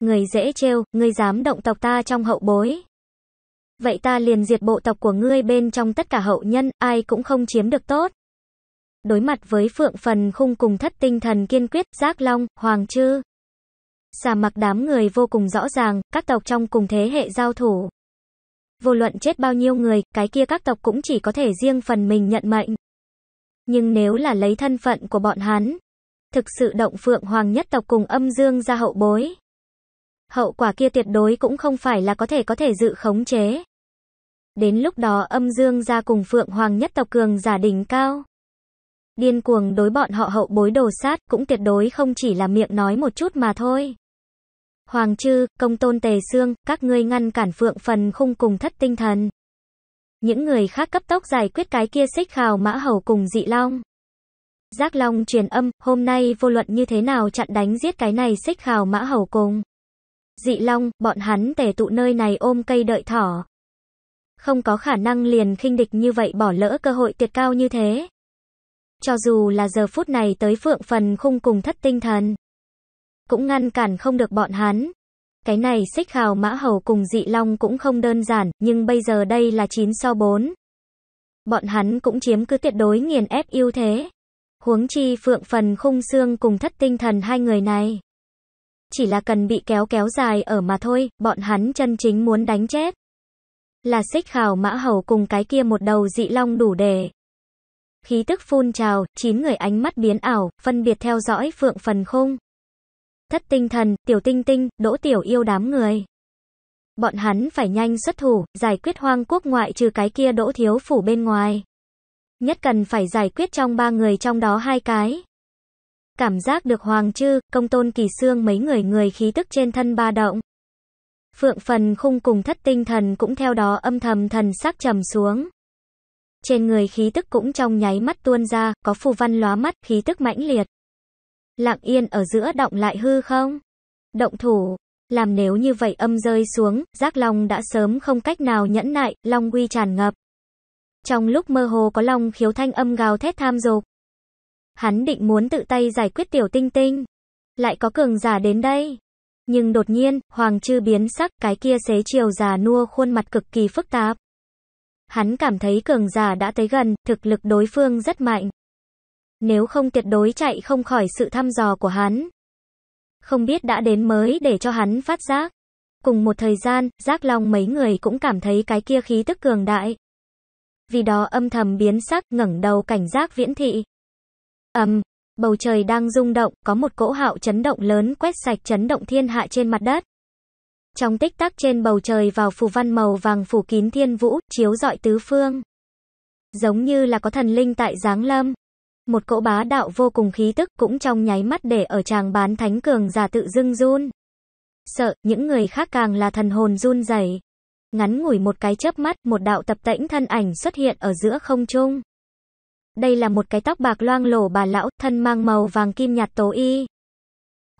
Người dễ trêu, ngươi dám động tộc ta trong hậu bối. Vậy ta liền diệt bộ tộc của ngươi bên trong tất cả hậu nhân, ai cũng không chiếm được tốt. Đối mặt với phượng phần khung cùng thất tinh thần kiên quyết, giác long, hoàng chư. Xà mặc đám người vô cùng rõ ràng, các tộc trong cùng thế hệ giao thủ. Vô luận chết bao nhiêu người, cái kia các tộc cũng chỉ có thể riêng phần mình nhận mệnh. Nhưng nếu là lấy thân phận của bọn hắn, thực sự động phượng hoàng nhất tộc cùng âm dương ra hậu bối hậu quả kia tuyệt đối cũng không phải là có thể có thể dự khống chế. Đến lúc đó âm dương gia cùng phượng hoàng nhất tộc cường giả đỉnh cao. Điên cuồng đối bọn họ hậu bối đồ sát cũng tuyệt đối không chỉ là miệng nói một chút mà thôi. Hoàng chư, công tôn tề xương, các ngươi ngăn cản phượng phần khung cùng thất tinh thần. Những người khác cấp tốc giải quyết cái kia xích khào mã hầu cùng dị long. Giác long truyền âm, hôm nay vô luận như thế nào chặn đánh giết cái này xích khào mã hầu cùng dị long, bọn hắn tề tụ nơi này ôm cây đợi thỏ. Không có khả năng liền khinh địch như vậy bỏ lỡ cơ hội tuyệt cao như thế. Cho dù là giờ phút này tới phượng phần khung cùng thất tinh thần. Cũng ngăn cản không được bọn hắn. Cái này xích hào mã hầu cùng dị long cũng không đơn giản, nhưng bây giờ đây là 9 so 4. Bọn hắn cũng chiếm cứ tuyệt đối nghiền ép ưu thế. Huống chi phượng phần khung xương cùng thất tinh thần hai người này chỉ là cần bị kéo kéo dài ở mà thôi, bọn hắn chân chính muốn đánh chết. Là xích khảo mã hầu cùng cái kia một đầu dị long đủ để. Khí tức phun trào, chín người ánh mắt biến ảo, phân biệt theo dõi phượng phần khung. Thất tinh thần, tiểu tinh tinh, đỗ tiểu yêu đám người. Bọn hắn phải nhanh xuất thủ, giải quyết hoang quốc ngoại trừ cái kia đỗ thiếu phủ bên ngoài. Nhất cần phải giải quyết trong ba người trong đó hai cái cảm giác được Hoàng chư Công Tôn Kỳ xương mấy người người khí tức trên thân ba động. Phượng phần khung cùng thất tinh thần cũng theo đó âm thầm thần sắc trầm xuống. Trên người khí tức cũng trong nháy mắt tuôn ra, có phù văn lóa mắt, khí tức mãnh liệt. Lặng yên ở giữa động lại hư không? Động thủ, làm nếu như vậy âm rơi xuống, giác long đã sớm không cách nào nhẫn nại, long uy tràn ngập. Trong lúc mơ hồ có long khiếu thanh âm gào thét tham dục. Hắn định muốn tự tay giải quyết tiểu tinh tinh. Lại có cường giả đến đây. Nhưng đột nhiên, Hoàng Trư biến sắc, cái kia xế chiều già nua khuôn mặt cực kỳ phức tạp. Hắn cảm thấy cường giả đã tới gần, thực lực đối phương rất mạnh. Nếu không tuyệt đối chạy không khỏi sự thăm dò của hắn. Không biết đã đến mới để cho hắn phát giác. Cùng một thời gian, giác long mấy người cũng cảm thấy cái kia khí tức cường đại. Vì đó âm thầm biến sắc ngẩng đầu cảnh giác viễn thị ầm, bầu trời đang rung động, có một cỗ hạo chấn động lớn quét sạch chấn động thiên hạ trên mặt đất. Trong tích tắc trên bầu trời vào phù văn màu vàng phủ kín thiên vũ, chiếu rọi tứ phương. Giống như là có thần linh tại giáng lâm. Một cỗ bá đạo vô cùng khí tức cũng trong nháy mắt để ở chàng bán thánh cường giả tự dưng run. Sợ, những người khác càng là thần hồn run rẩy. Ngắn ngủi một cái chớp mắt, một đạo tập tễnh thân ảnh xuất hiện ở giữa không trung. Đây là một cái tóc bạc loang lổ bà lão, thân mang màu vàng kim nhạt tố y.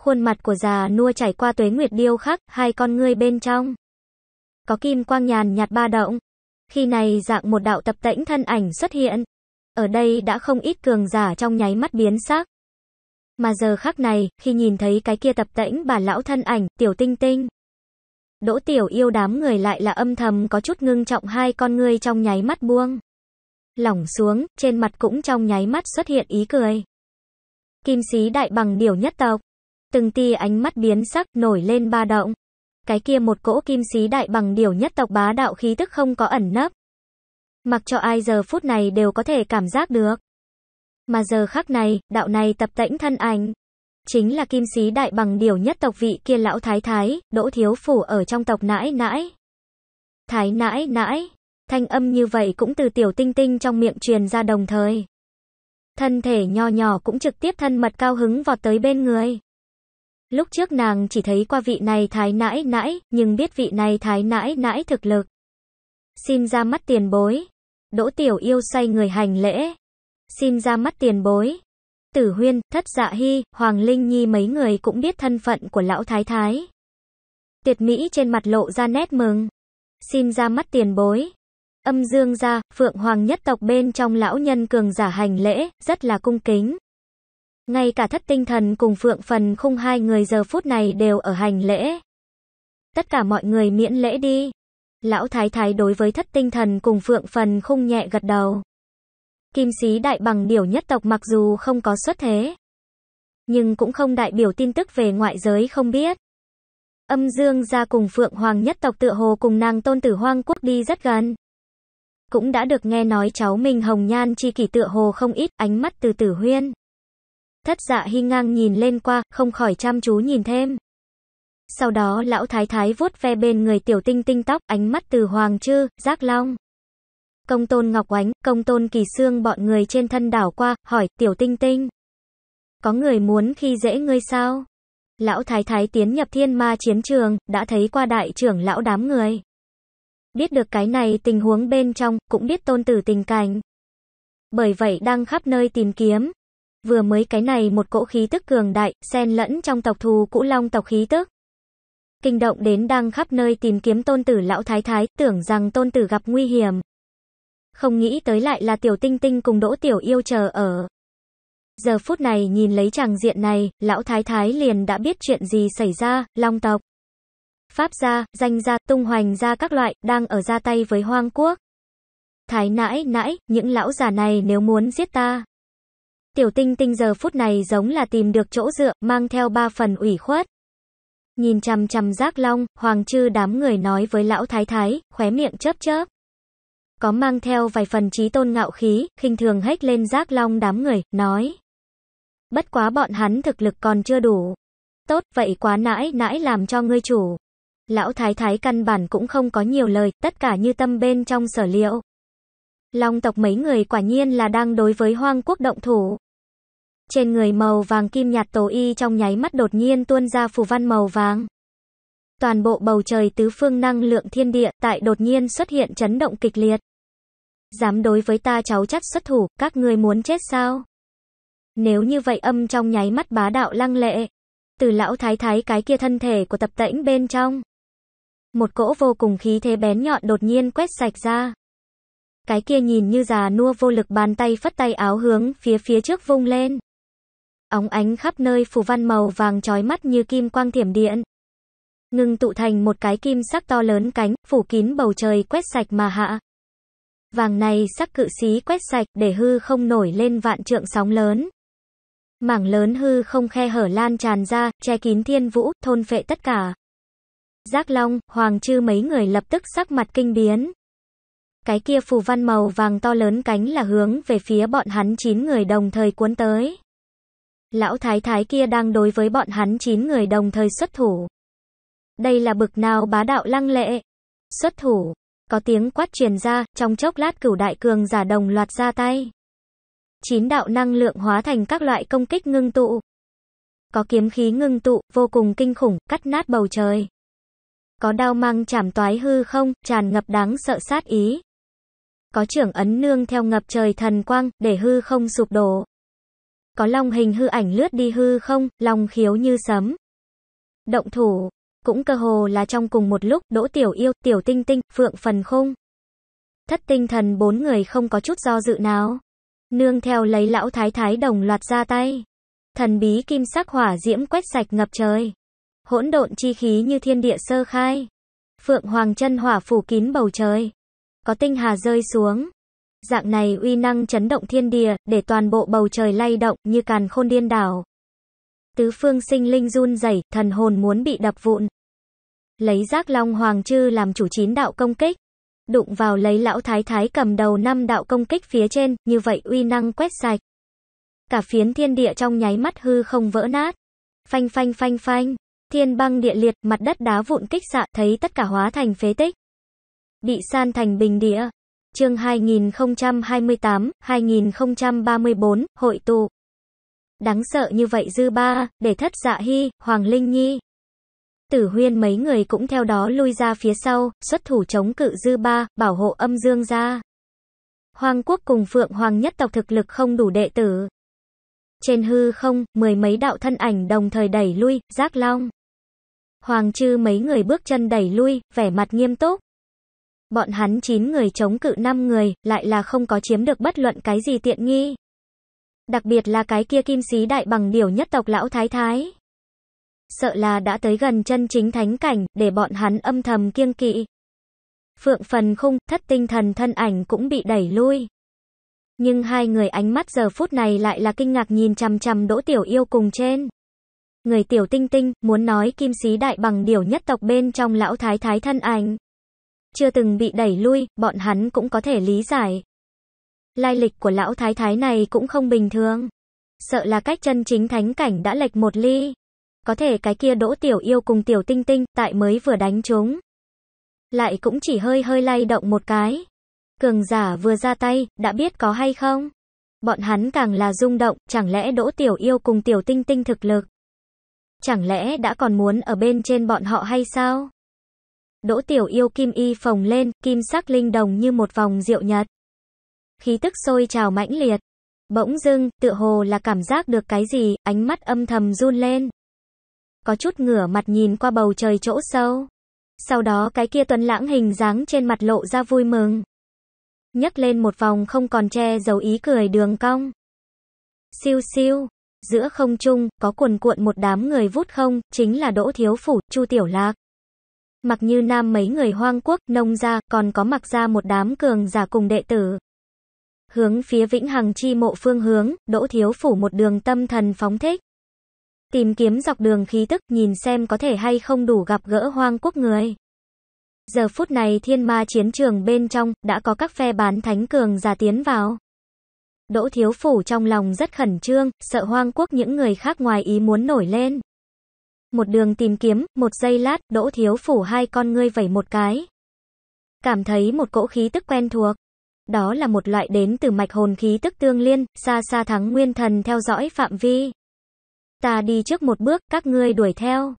Khuôn mặt của già nua chảy qua tuế nguyệt điêu khắc, hai con ngươi bên trong. Có kim quang nhàn nhạt ba động. Khi này dạng một đạo tập tễnh thân ảnh xuất hiện. Ở đây đã không ít cường giả trong nháy mắt biến sắc. Mà giờ khắc này, khi nhìn thấy cái kia tập tễnh bà lão thân ảnh, tiểu tinh tinh. Đỗ tiểu yêu đám người lại là âm thầm có chút ngưng trọng hai con ngươi trong nháy mắt buông lỏng xuống, trên mặt cũng trong nháy mắt xuất hiện ý cười. Kim sĩ đại bằng điểu nhất tộc. Từng tia ánh mắt biến sắc nổi lên ba động. Cái kia một cỗ kim sĩ đại bằng điểu nhất tộc bá đạo khí tức không có ẩn nấp. Mặc cho ai giờ phút này đều có thể cảm giác được. Mà giờ khắc này, đạo này tập tĩnh thân ảnh. Chính là kim sĩ đại bằng điểu nhất tộc vị kia lão thái thái, đỗ thiếu phủ ở trong tộc nãi nãi. Thái nãi nãi, Thanh âm như vậy cũng từ tiểu tinh tinh trong miệng truyền ra đồng thời. Thân thể nho nhỏ cũng trực tiếp thân mật cao hứng vọt tới bên người. Lúc trước nàng chỉ thấy qua vị này thái nãi nãi, nhưng biết vị này thái nãi nãi thực lực. Xin ra mắt tiền bối. Đỗ tiểu yêu say người hành lễ. Xin ra mắt tiền bối. Tử Huyên, Thất Dạ Hy, Hoàng Linh Nhi mấy người cũng biết thân phận của lão thái thái. Tiệt Mỹ trên mặt lộ ra nét mừng. Xin ra mắt tiền bối. Âm dương gia, phượng hoàng nhất tộc bên trong lão nhân cường giả hành lễ, rất là cung kính. Ngay cả thất tinh thần cùng phượng phần không hai người giờ phút này đều ở hành lễ. Tất cả mọi người miễn lễ đi. Lão thái thái đối với thất tinh thần cùng phượng phần không nhẹ gật đầu. Kim sĩ đại bằng điểu nhất tộc mặc dù không có xuất thế. Nhưng cũng không đại biểu tin tức về ngoại giới không biết. Âm dương gia cùng phượng hoàng nhất tộc tựa hồ cùng nàng tôn tử hoang quốc đi rất gần cũng đã được nghe nói cháu mình hồng nhan chi kỷ tựa hồ không ít, ánh mắt từ tử huyên. Thất dạ hy ngang nhìn lên qua, không khỏi chăm chú nhìn thêm. Sau đó lão thái thái vuốt ve bên người tiểu tinh tinh tóc, ánh mắt từ hoàng chư, giác long. Công tôn Ngọc Oánh, công tôn Kỳ xương bọn người trên thân đảo qua, hỏi, tiểu tinh tinh. Có người muốn khi dễ ngươi sao? Lão thái thái tiến nhập thiên ma chiến trường, đã thấy qua đại trưởng lão đám người. Biết được cái này tình huống bên trong, cũng biết tôn tử tình cảnh. Bởi vậy đang khắp nơi tìm kiếm. Vừa mới cái này một cỗ khí tức cường đại, xen lẫn trong tộc thù cũ long tộc khí tức. Kinh động đến đang khắp nơi tìm kiếm tôn tử lão thái thái, tưởng rằng tôn tử gặp nguy hiểm. Không nghĩ tới lại là tiểu tinh tinh cùng đỗ tiểu yêu chờ ở. Giờ phút này nhìn lấy chàng diện này, lão thái thái liền đã biết chuyện gì xảy ra, long tộc. Pháp gia, danh gia, tung hoành gia các loại, đang ở ra tay với Hoang Quốc. Thái nãi nãi, những lão già này nếu muốn giết ta. Tiểu tinh tinh giờ phút này giống là tìm được chỗ dựa, mang theo ba phần ủy khuất. Nhìn chằm chằm giác long, hoàng chư đám người nói với lão thái thái, khóe miệng chớp chớp. Có mang theo vài phần trí tôn ngạo khí, khinh thường hếch lên giác long đám người, nói. Bất quá bọn hắn thực lực còn chưa đủ. Tốt, vậy quá nãi nãi làm cho ngươi chủ. Lão thái thái căn bản cũng không có nhiều lời, tất cả như tâm bên trong sở liệu. Long tộc mấy người quả nhiên là đang đối với hoang quốc động thủ. Trên người màu vàng kim nhạt tổ y trong nháy mắt đột nhiên tuôn ra phù văn màu vàng. Toàn bộ bầu trời tứ phương năng lượng thiên địa tại đột nhiên xuất hiện chấn động kịch liệt. Dám đối với ta cháu chắc xuất thủ, các người muốn chết sao? Nếu như vậy âm trong nháy mắt bá đạo lăng lệ. Từ lão thái thái cái kia thân thể của tập tễnh bên trong. Một cỗ vô cùng khí thế bén nhọn đột nhiên quét sạch ra. Cái kia nhìn như già nua vô lực bàn tay phất tay áo hướng phía phía trước vung lên. Óng ánh khắp nơi phù văn màu vàng trói mắt như kim quang thiểm điện. Ngưng tụ thành một cái kim sắc to lớn cánh, phủ kín bầu trời quét sạch mà hạ. Vàng này sắc cự xí quét sạch để hư không nổi lên vạn trượng sóng lớn. Mảng lớn hư không khe hở lan tràn ra, che kín thiên vũ, thôn phệ tất cả. Giác Long, Hoàng Trư mấy người lập tức sắc mặt kinh biến. Cái kia phù văn màu vàng to lớn cánh là hướng về phía bọn hắn 9 người đồng thời cuốn tới. Lão thái thái kia đang đối với bọn hắn 9 người đồng thời xuất thủ. Đây là bực nào bá đạo lăng lệ. Xuất thủ, có tiếng quát truyền ra, trong chốc lát cửu đại cường giả đồng loạt ra tay. Chín đạo năng lượng hóa thành các loại công kích ngưng tụ. Có kiếm khí ngưng tụ, vô cùng kinh khủng, cắt nát bầu trời. Có đao mang chảm toái hư không, tràn ngập đáng sợ sát ý. Có trưởng ấn nương theo ngập trời thần quang, để hư không sụp đổ. Có long hình hư ảnh lướt đi hư không, long khiếu như sấm. Động thủ, cũng cơ hồ là trong cùng một lúc, đỗ tiểu yêu, tiểu tinh tinh, phượng phần khung. Thất tinh thần bốn người không có chút do dự nào. Nương theo lấy lão thái thái đồng loạt ra tay. Thần bí kim sắc hỏa diễm quét sạch ngập trời hỗn độn chi khí như thiên địa sơ khai. Phượng hoàng chân hỏa phủ kín bầu trời, có tinh hà rơi xuống. Dạng này uy năng chấn động thiên địa, để toàn bộ bầu trời lay động như càn khôn điên đảo. Tứ phương sinh linh run rẩy, thần hồn muốn bị đập vụn. Lấy giác long hoàng chư làm chủ chín đạo công kích. Đụng vào lấy lão thái thái cầm đầu năm đạo công kích phía trên, như vậy uy năng quét sạch. Cả phiến thiên địa trong nháy mắt hư không vỡ nát. Phanh phanh phanh phanh. Thiên băng địa liệt, mặt đất đá vụn kích xạ, thấy tất cả hóa thành phế tích. Bị san thành bình địa. Chương 2028, 2034, hội tụ. Đáng sợ như vậy dư ba, để thất dạ hy, Hoàng Linh Nhi. Tử huyên mấy người cũng theo đó lui ra phía sau, xuất thủ chống cự dư ba, bảo hộ âm dương ra. Hoàng quốc cùng Phượng Hoàng nhất tộc thực lực không đủ đệ tử. Trên hư không, mười mấy đạo thân ảnh đồng thời đẩy lui, giác long. Hoàng Trư mấy người bước chân đẩy lui, vẻ mặt nghiêm túc. Bọn hắn 9 người chống cự 5 người, lại là không có chiếm được bất luận cái gì tiện nghi. Đặc biệt là cái kia kim sĩ đại bằng điều nhất tộc lão thái thái. Sợ là đã tới gần chân chính thánh cảnh, để bọn hắn âm thầm kiêng kỵ. Phượng phần khung, thất tinh thần thân ảnh cũng bị đẩy lui. Nhưng hai người ánh mắt giờ phút này lại là kinh ngạc nhìn chằm chằm đỗ tiểu yêu cùng trên người tiểu tinh tinh, muốn nói kim sĩ đại bằng điều nhất tộc bên trong lão thái thái thân ảnh. Chưa từng bị đẩy lui, bọn hắn cũng có thể lý giải. Lai lịch của lão thái thái này cũng không bình thường. Sợ là cách chân chính thánh cảnh đã lệch một ly. Có thể cái kia đỗ tiểu yêu cùng tiểu tinh tinh, tại mới vừa đánh chúng. Lại cũng chỉ hơi hơi lay động một cái. Cường giả vừa ra tay, đã biết có hay không? Bọn hắn càng là rung động, chẳng lẽ đỗ tiểu yêu cùng tiểu tinh tinh thực lực Chẳng lẽ đã còn muốn ở bên trên bọn họ hay sao? Đỗ tiểu yêu kim y phồng lên, kim sắc linh đồng như một vòng rượu nhật. Khí tức sôi trào mãnh liệt. Bỗng dưng, tựa hồ là cảm giác được cái gì, ánh mắt âm thầm run lên. Có chút ngửa mặt nhìn qua bầu trời chỗ sâu. Sau đó cái kia tuấn lãng hình dáng trên mặt lộ ra vui mừng. nhấc lên một vòng không còn che giấu ý cười đường cong. Siêu siêu, giữa không trung có cuồn cuộn một đám người vút không, chính là Đỗ Thiếu Phủ, Chu Tiểu Lạc. Mặc như nam mấy người hoang quốc, nông gia, còn có mặc ra một đám cường giả cùng đệ tử. Hướng phía Vĩnh Hằng chi mộ phương hướng, Đỗ Thiếu Phủ một đường tâm thần phóng thích. Tìm kiếm dọc đường khí tức, nhìn xem có thể hay không đủ gặp gỡ hoang quốc người. Giờ phút này thiên ma chiến trường bên trong, đã có các phe bán thánh cường giả tiến vào. Đỗ Thiếu Phủ trong lòng rất khẩn trương, sợ hoang quốc những người khác ngoài ý muốn nổi lên. Một đường tìm kiếm, một giây lát, Đỗ Thiếu Phủ hai con ngươi vẩy một cái. Cảm thấy một cỗ khí tức quen thuộc. Đó là một loại đến từ mạch hồn khí tức tương liên, xa xa thắng nguyên thần theo dõi phạm vi. Ta đi trước một bước, các ngươi đuổi theo.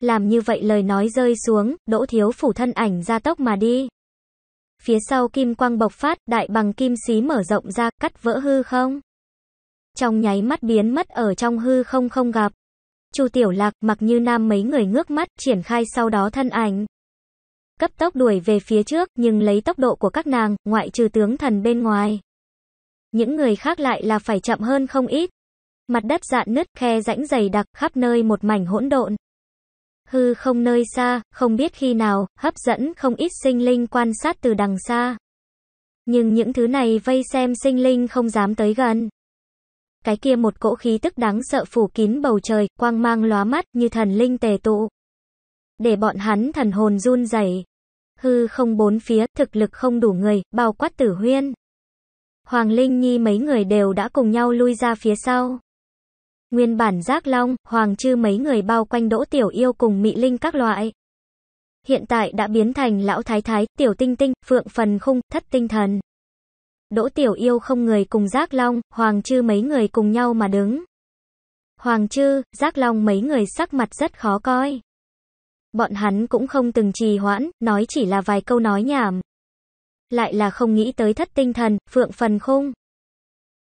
Làm như vậy lời nói rơi xuống, Đỗ Thiếu Phủ thân ảnh ra tốc mà đi phía sau kim quang bộc phát, đại bằng kim xí mở rộng ra, cắt vỡ hư không. Trong nháy mắt biến mất ở trong hư không không gặp. Chu Tiểu Lạc, mặc như nam mấy người ngước mắt, triển khai sau đó thân ảnh. Cấp tốc đuổi về phía trước, nhưng lấy tốc độ của các nàng, ngoại trừ tướng thần bên ngoài. Những người khác lại là phải chậm hơn không ít. Mặt đất dạn nứt, khe rãnh dày đặc, khắp nơi một mảnh hỗn độn hư không nơi xa, không biết khi nào, hấp dẫn không ít sinh linh quan sát từ đằng xa. Nhưng những thứ này vây xem sinh linh không dám tới gần. Cái kia một cỗ khí tức đáng sợ phủ kín bầu trời, quang mang lóa mắt như thần linh tề tụ. Để bọn hắn thần hồn run rẩy. Hư không bốn phía, thực lực không đủ người, bao quát tử huyên. Hoàng Linh Nhi mấy người đều đã cùng nhau lui ra phía sau. Nguyên bản Giác Long, Hoàng chư mấy người bao quanh Đỗ Tiểu Yêu cùng Mị Linh các loại. Hiện tại đã biến thành Lão Thái Thái, Tiểu Tinh Tinh, Phượng Phần Khung, Thất Tinh Thần. Đỗ Tiểu Yêu không người cùng Giác Long, Hoàng chư mấy người cùng nhau mà đứng. Hoàng chư Giác Long mấy người sắc mặt rất khó coi. Bọn hắn cũng không từng trì hoãn, nói chỉ là vài câu nói nhảm. Lại là không nghĩ tới thất tinh thần, phượng phần khung.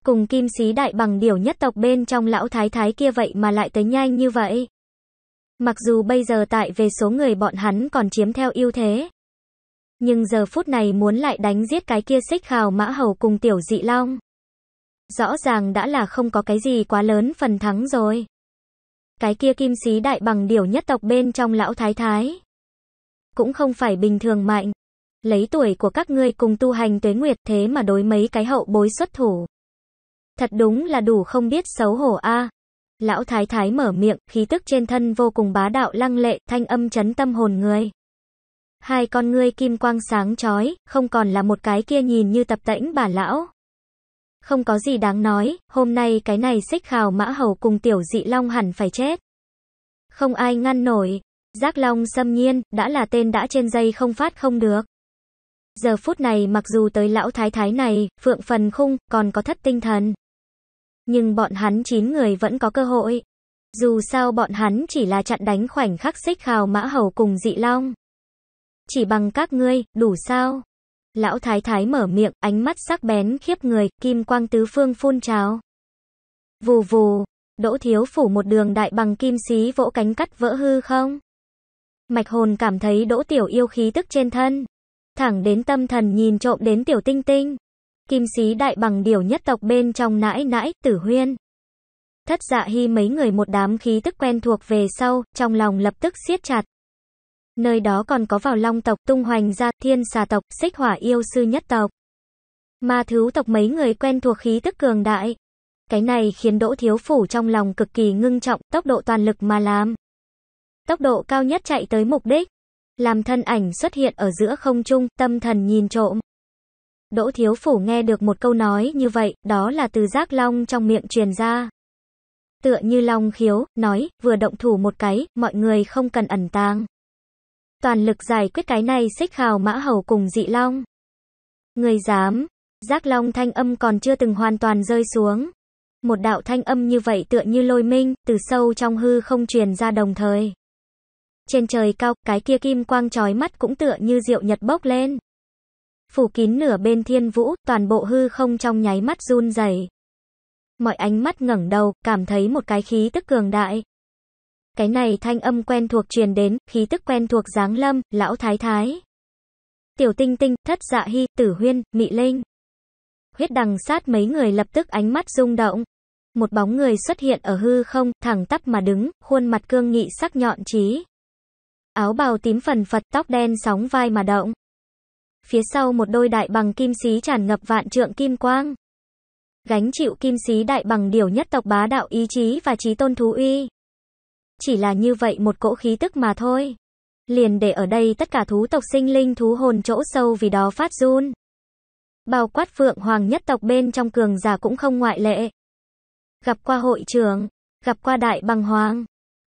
Cùng kim sĩ đại bằng điểu nhất tộc bên trong lão thái thái kia vậy mà lại tới nhanh như vậy. Mặc dù bây giờ tại về số người bọn hắn còn chiếm theo ưu thế. Nhưng giờ phút này muốn lại đánh giết cái kia xích khào mã hầu cùng tiểu dị long. Rõ ràng đã là không có cái gì quá lớn phần thắng rồi. Cái kia kim sĩ đại bằng điểu nhất tộc bên trong lão thái thái. Cũng không phải bình thường mạnh. Lấy tuổi của các ngươi cùng tu hành tuế nguyệt thế mà đối mấy cái hậu bối xuất thủ. Thật đúng là đủ không biết xấu hổ a. Lão thái thái mở miệng, khí tức trên thân vô cùng bá đạo lăng lệ, thanh âm chấn tâm hồn người. Hai con ngươi kim quang sáng chói, không còn là một cái kia nhìn như tập tễnh bà lão. Không có gì đáng nói, hôm nay cái này xích khào mã hầu cùng tiểu dị long hẳn phải chết. Không ai ngăn nổi, giác long xâm nhiên, đã là tên đã trên dây không phát không được. Giờ phút này mặc dù tới lão thái thái này, phượng phần khung, còn có thất tinh thần nhưng bọn hắn 9 người vẫn có cơ hội. Dù sao bọn hắn chỉ là chặn đánh khoảnh khắc xích khào mã hầu cùng dị long. Chỉ bằng các ngươi, đủ sao? Lão thái thái mở miệng, ánh mắt sắc bén khiếp người, kim quang tứ phương phun trào. Vù vù, đỗ thiếu phủ một đường đại bằng kim xí vỗ cánh cắt vỡ hư không? Mạch hồn cảm thấy đỗ tiểu yêu khí tức trên thân. Thẳng đến tâm thần nhìn trộm đến tiểu tinh tinh kim sĩ đại bằng điều nhất tộc bên trong nãi nãi, tử huyên. Thất dạ hy mấy người một đám khí tức quen thuộc về sau, trong lòng lập tức siết chặt. Nơi đó còn có vào long tộc, tung hoành gia, thiên xà tộc, xích hỏa yêu sư nhất tộc. Mà thứ tộc mấy người quen thuộc khí tức cường đại. Cái này khiến đỗ thiếu phủ trong lòng cực kỳ ngưng trọng, tốc độ toàn lực mà làm. Tốc độ cao nhất chạy tới mục đích. Làm thân ảnh xuất hiện ở giữa không trung, tâm thần nhìn trộm. Đỗ Thiếu Phủ nghe được một câu nói như vậy, đó là từ giác long trong miệng truyền ra. Tựa như long khiếu, nói, vừa động thủ một cái, mọi người không cần ẩn tàng. Toàn lực giải quyết cái này xích hào mã hầu cùng dị long. Người dám, giác long thanh âm còn chưa từng hoàn toàn rơi xuống. Một đạo thanh âm như vậy tựa như lôi minh, từ sâu trong hư không truyền ra đồng thời. Trên trời cao, cái kia kim quang trói mắt cũng tựa như rượu nhật bốc lên phủ kín nửa bên thiên vũ, toàn bộ hư không trong nháy mắt run rẩy. Mọi ánh mắt ngẩng đầu, cảm thấy một cái khí tức cường đại. Cái này thanh âm quen thuộc truyền đến, khí tức quen thuộc giáng lâm, lão thái thái. Tiểu tinh tinh, thất dạ hy, tử huyên, mị linh. Huyết đằng sát mấy người lập tức ánh mắt rung động. Một bóng người xuất hiện ở hư không, thẳng tắp mà đứng, khuôn mặt cương nghị sắc nhọn trí. Áo bào tím phần phật tóc đen sóng vai mà động. Phía sau một đôi đại bằng kim xí tràn ngập vạn trượng kim quang. Gánh chịu kim xí đại bằng điều nhất tộc bá đạo ý chí và trí tôn thú uy. Chỉ là như vậy một cỗ khí tức mà thôi. Liền để ở đây tất cả thú tộc sinh linh thú hồn chỗ sâu vì đó phát run. Bao quát phượng hoàng nhất tộc bên trong cường giả cũng không ngoại lệ. Gặp qua hội trưởng, gặp qua đại bằng hoàng.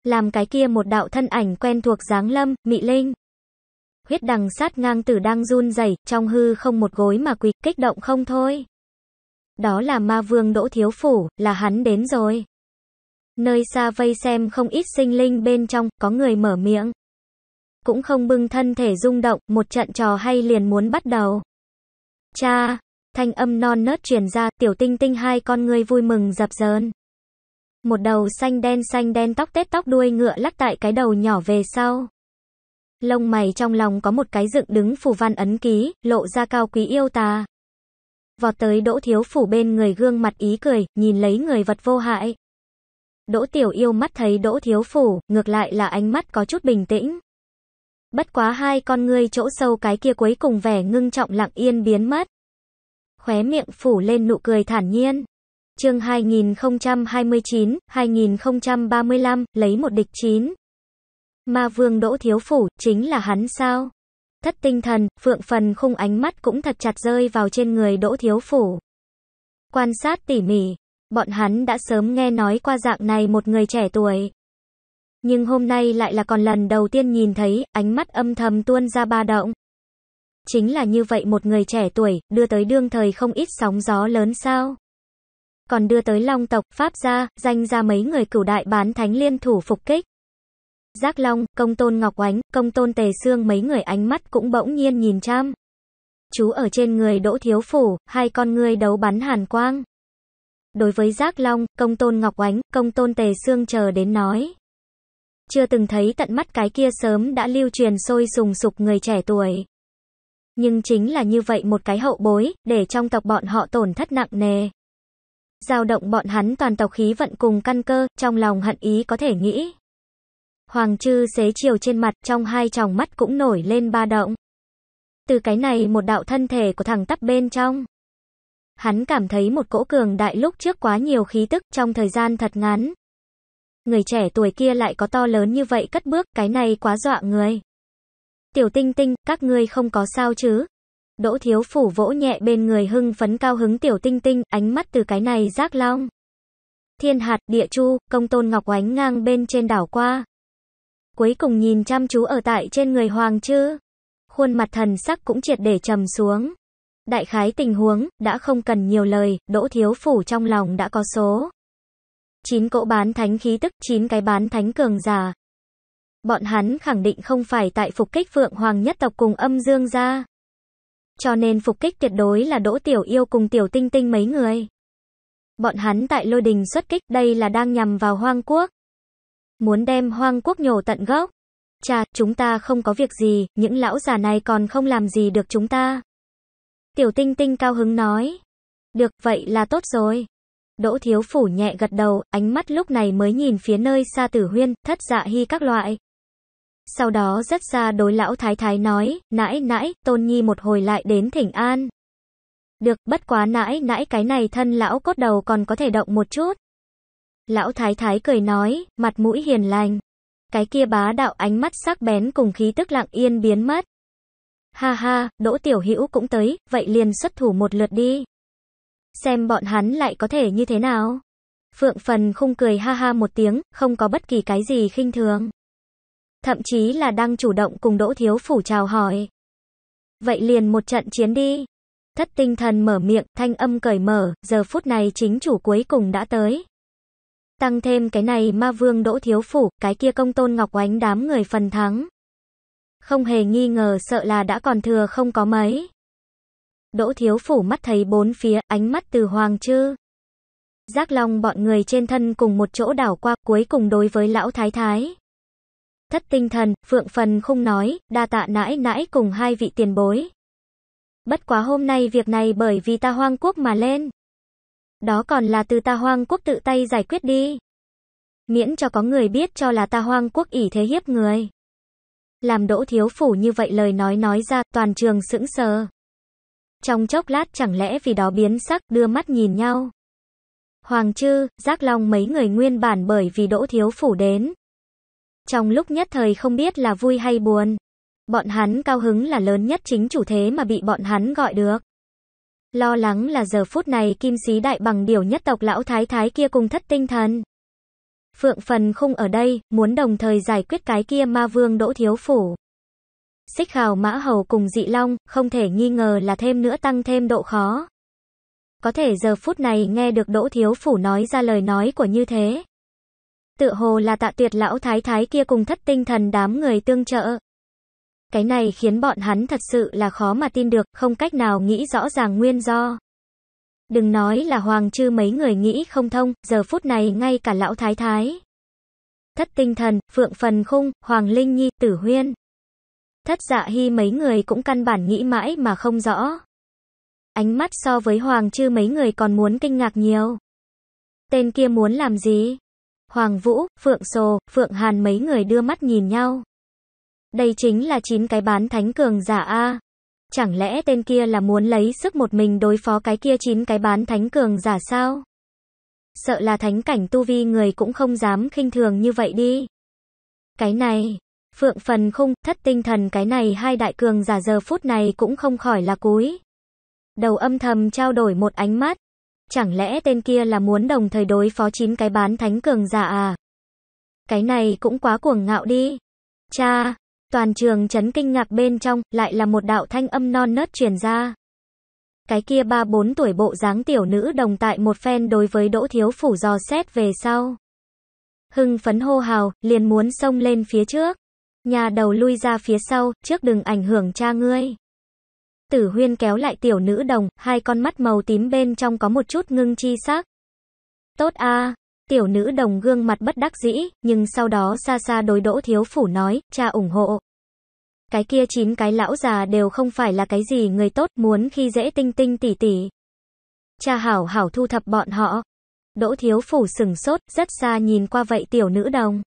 Làm cái kia một đạo thân ảnh quen thuộc dáng lâm, mị linh. Huyết đằng sát ngang tử đang run rẩy trong hư không một gối mà quỳ kích động không thôi. Đó là ma vương đỗ thiếu phủ, là hắn đến rồi. Nơi xa vây xem không ít sinh linh bên trong, có người mở miệng. Cũng không bưng thân thể rung động, một trận trò hay liền muốn bắt đầu. Cha, thanh âm non nớt truyền ra, tiểu tinh tinh hai con người vui mừng dập dờn. Một đầu xanh đen xanh đen tóc tết tóc đuôi ngựa lắc tại cái đầu nhỏ về sau. Lông mày trong lòng có một cái dựng đứng phù văn ấn ký, lộ ra cao quý yêu ta Vọt tới Đỗ Thiếu Phủ bên người gương mặt ý cười, nhìn lấy người vật vô hại. Đỗ Tiểu Yêu mắt thấy Đỗ Thiếu Phủ, ngược lại là ánh mắt có chút bình tĩnh. Bất quá hai con ngươi chỗ sâu cái kia cuối cùng vẻ ngưng trọng lặng yên biến mất. Khóe miệng phủ lên nụ cười thản nhiên. Chương 2029, 2035, lấy một địch chín. Ma vương đỗ thiếu phủ, chính là hắn sao? Thất tinh thần, phượng phần khung ánh mắt cũng thật chặt rơi vào trên người đỗ thiếu phủ. Quan sát tỉ mỉ, bọn hắn đã sớm nghe nói qua dạng này một người trẻ tuổi. Nhưng hôm nay lại là còn lần đầu tiên nhìn thấy, ánh mắt âm thầm tuôn ra ba động. Chính là như vậy một người trẻ tuổi, đưa tới đương thời không ít sóng gió lớn sao. Còn đưa tới long tộc, pháp gia, danh ra mấy người cửu đại bán thánh liên thủ phục kích. Giác Long, Công Tôn Ngọc Oánh, Công Tôn Tề Sương mấy người ánh mắt cũng bỗng nhiên nhìn chăm. Chú ở trên người Đỗ Thiếu Phủ, hai con người đấu bắn hàn quang. Đối với Giác Long, Công Tôn Ngọc Oánh, Công Tôn Tề Sương chờ đến nói. Chưa từng thấy tận mắt cái kia sớm đã lưu truyền sôi sùng sục người trẻ tuổi. Nhưng chính là như vậy một cái hậu bối, để trong tộc bọn họ tổn thất nặng nề. Giao động bọn hắn toàn tộc khí vận cùng căn cơ, trong lòng hận ý có thể nghĩ. Hoàng chư xế chiều trên mặt trong hai tròng mắt cũng nổi lên ba động. Từ cái này một đạo thân thể của thằng tắp bên trong. Hắn cảm thấy một cỗ cường đại lúc trước quá nhiều khí tức trong thời gian thật ngắn. Người trẻ tuổi kia lại có to lớn như vậy cất bước, cái này quá dọa người. Tiểu tinh tinh, các ngươi không có sao chứ? Đỗ thiếu phủ vỗ nhẹ bên người hưng phấn cao hứng tiểu tinh tinh, ánh mắt từ cái này rác long. Thiên hạt, địa chu, công tôn ngọc Ánh ngang bên trên đảo qua cuối cùng nhìn chăm chú ở tại trên người Hoàng Chư. Khuôn mặt thần sắc cũng triệt để trầm xuống. Đại khái tình huống, đã không cần nhiều lời, đỗ thiếu phủ trong lòng đã có số. chín cỗ bán thánh khí tức, chín cái bán thánh cường giả. Bọn hắn khẳng định không phải tại phục kích vượng Hoàng nhất tộc cùng âm dương gia. Cho nên phục kích tuyệt đối là đỗ tiểu yêu cùng tiểu tinh tinh mấy người. Bọn hắn tại lôi đình xuất kích, đây là đang nhằm vào hoang quốc muốn đem hoang quốc nhổ tận gốc. cha chúng ta không có việc gì, những lão già này còn không làm gì được chúng ta. Tiểu tinh tinh cao hứng nói. Được, vậy là tốt rồi. Đỗ thiếu phủ nhẹ gật đầu, ánh mắt lúc này mới nhìn phía nơi xa tử huyên, thất dạ hy các loại. Sau đó rất xa đối lão thái thái nói, nãi nãi, tôn nhi một hồi lại đến thỉnh an. Được, bất quá nãi nãi cái này thân lão cốt đầu còn có thể động một chút. Lão thái thái cười nói, mặt mũi hiền lành. Cái kia bá đạo ánh mắt sắc bén cùng khí tức lặng yên biến mất. Ha ha, Đỗ Tiểu Hữu cũng tới, vậy liền xuất thủ một lượt đi. Xem bọn hắn lại có thể như thế nào. Phượng Phần khung cười ha ha một tiếng, không có bất kỳ cái gì khinh thường. Thậm chí là đang chủ động cùng Đỗ Thiếu Phủ chào hỏi. Vậy liền một trận chiến đi. Thất tinh thần mở miệng, thanh âm cởi mở, giờ phút này chính chủ cuối cùng đã tới. Tăng thêm cái này ma vương đỗ thiếu phủ, cái kia công tôn ngọc oánh đám người phần thắng. Không hề nghi ngờ sợ là đã còn thừa không có mấy. Đỗ thiếu phủ mắt thấy bốn phía, ánh mắt từ hoàng chư. Giác long bọn người trên thân cùng một chỗ đảo qua, cuối cùng đối với lão thái thái. Thất tinh thần, phượng phần không nói, đa tạ nãi nãi cùng hai vị tiền bối. Bất quá hôm nay việc này bởi vì ta hoang quốc mà lên. Đó còn là từ ta hoang quốc tự tay giải quyết đi. Miễn cho có người biết cho là ta hoang quốc ỷ thế hiếp người. Làm đỗ thiếu phủ như vậy lời nói nói ra toàn trường sững sờ. Trong chốc lát chẳng lẽ vì đó biến sắc đưa mắt nhìn nhau. Hoàng chư Giác Long mấy người nguyên bản bởi vì Đỗ Thiếu Phủ đến. Trong lúc nhất thời không biết là vui hay buồn. Bọn hắn cao hứng là lớn nhất chính chủ thế mà bị bọn hắn gọi được. Lo lắng là giờ phút này kim sĩ đại bằng điều nhất tộc lão thái thái kia cùng thất tinh thần. Phượng phần không ở đây, muốn đồng thời giải quyết cái kia ma vương đỗ thiếu phủ. Xích hào mã hầu cùng dị long, không thể nghi ngờ là thêm nữa tăng thêm độ khó. Có thể giờ phút này nghe được đỗ thiếu phủ nói ra lời nói của như thế. Tựa hồ là tạ tuyệt lão thái thái kia cùng thất tinh thần đám người tương trợ. Cái này khiến bọn hắn thật sự là khó mà tin được, không cách nào nghĩ rõ ràng nguyên do. Đừng nói là Hoàng Trư mấy người nghĩ không thông, giờ phút này ngay cả lão thái thái. Thất tinh thần, Phượng Phần Khung, Hoàng Linh Nhi, Tử Huyên. Thất dạ hy mấy người cũng căn bản nghĩ mãi mà không rõ. Ánh mắt so với Hoàng Trư mấy người còn muốn kinh ngạc nhiều. Tên kia muốn làm gì? Hoàng Vũ, Phượng Sồ, Phượng Hàn mấy người đưa mắt nhìn nhau. Đây chính là 9 cái bán thánh cường giả A. Chẳng lẽ tên kia là muốn lấy sức một mình đối phó cái kia 9 cái bán thánh cường giả sao? Sợ là thánh cảnh tu vi người cũng không dám khinh thường như vậy đi. Cái này, phượng phần khung, thất tinh thần cái này hai đại cường giả giờ phút này cũng không khỏi là cúi. Đầu âm thầm trao đổi một ánh mắt. Chẳng lẽ tên kia là muốn đồng thời đối phó 9 cái bán thánh cường giả à? Cái này cũng quá cuồng ngạo đi. Cha, Toàn trường chấn kinh ngạc bên trong, lại là một đạo thanh âm non nớt truyền ra. Cái kia ba bốn tuổi bộ dáng tiểu nữ đồng tại một phen đối với Đỗ Thiếu Phủ dò xét về sau. Hưng phấn hô hào, liền muốn xông lên phía trước. Nhà đầu lui ra phía sau, trước đừng ảnh hưởng cha ngươi. Tử huyên kéo lại tiểu nữ đồng, hai con mắt màu tím bên trong có một chút ngưng chi sắc. Tốt a Tiểu nữ đồng gương mặt bất đắc dĩ, nhưng sau đó xa xa đối đỗ thiếu phủ nói, cha ủng hộ. Cái kia chín cái lão già đều không phải là cái gì người tốt muốn khi dễ tinh tinh tỉ tỉ. Cha hảo hảo thu thập bọn họ. Đỗ thiếu phủ sừng sốt, rất xa nhìn qua vậy tiểu nữ đồng.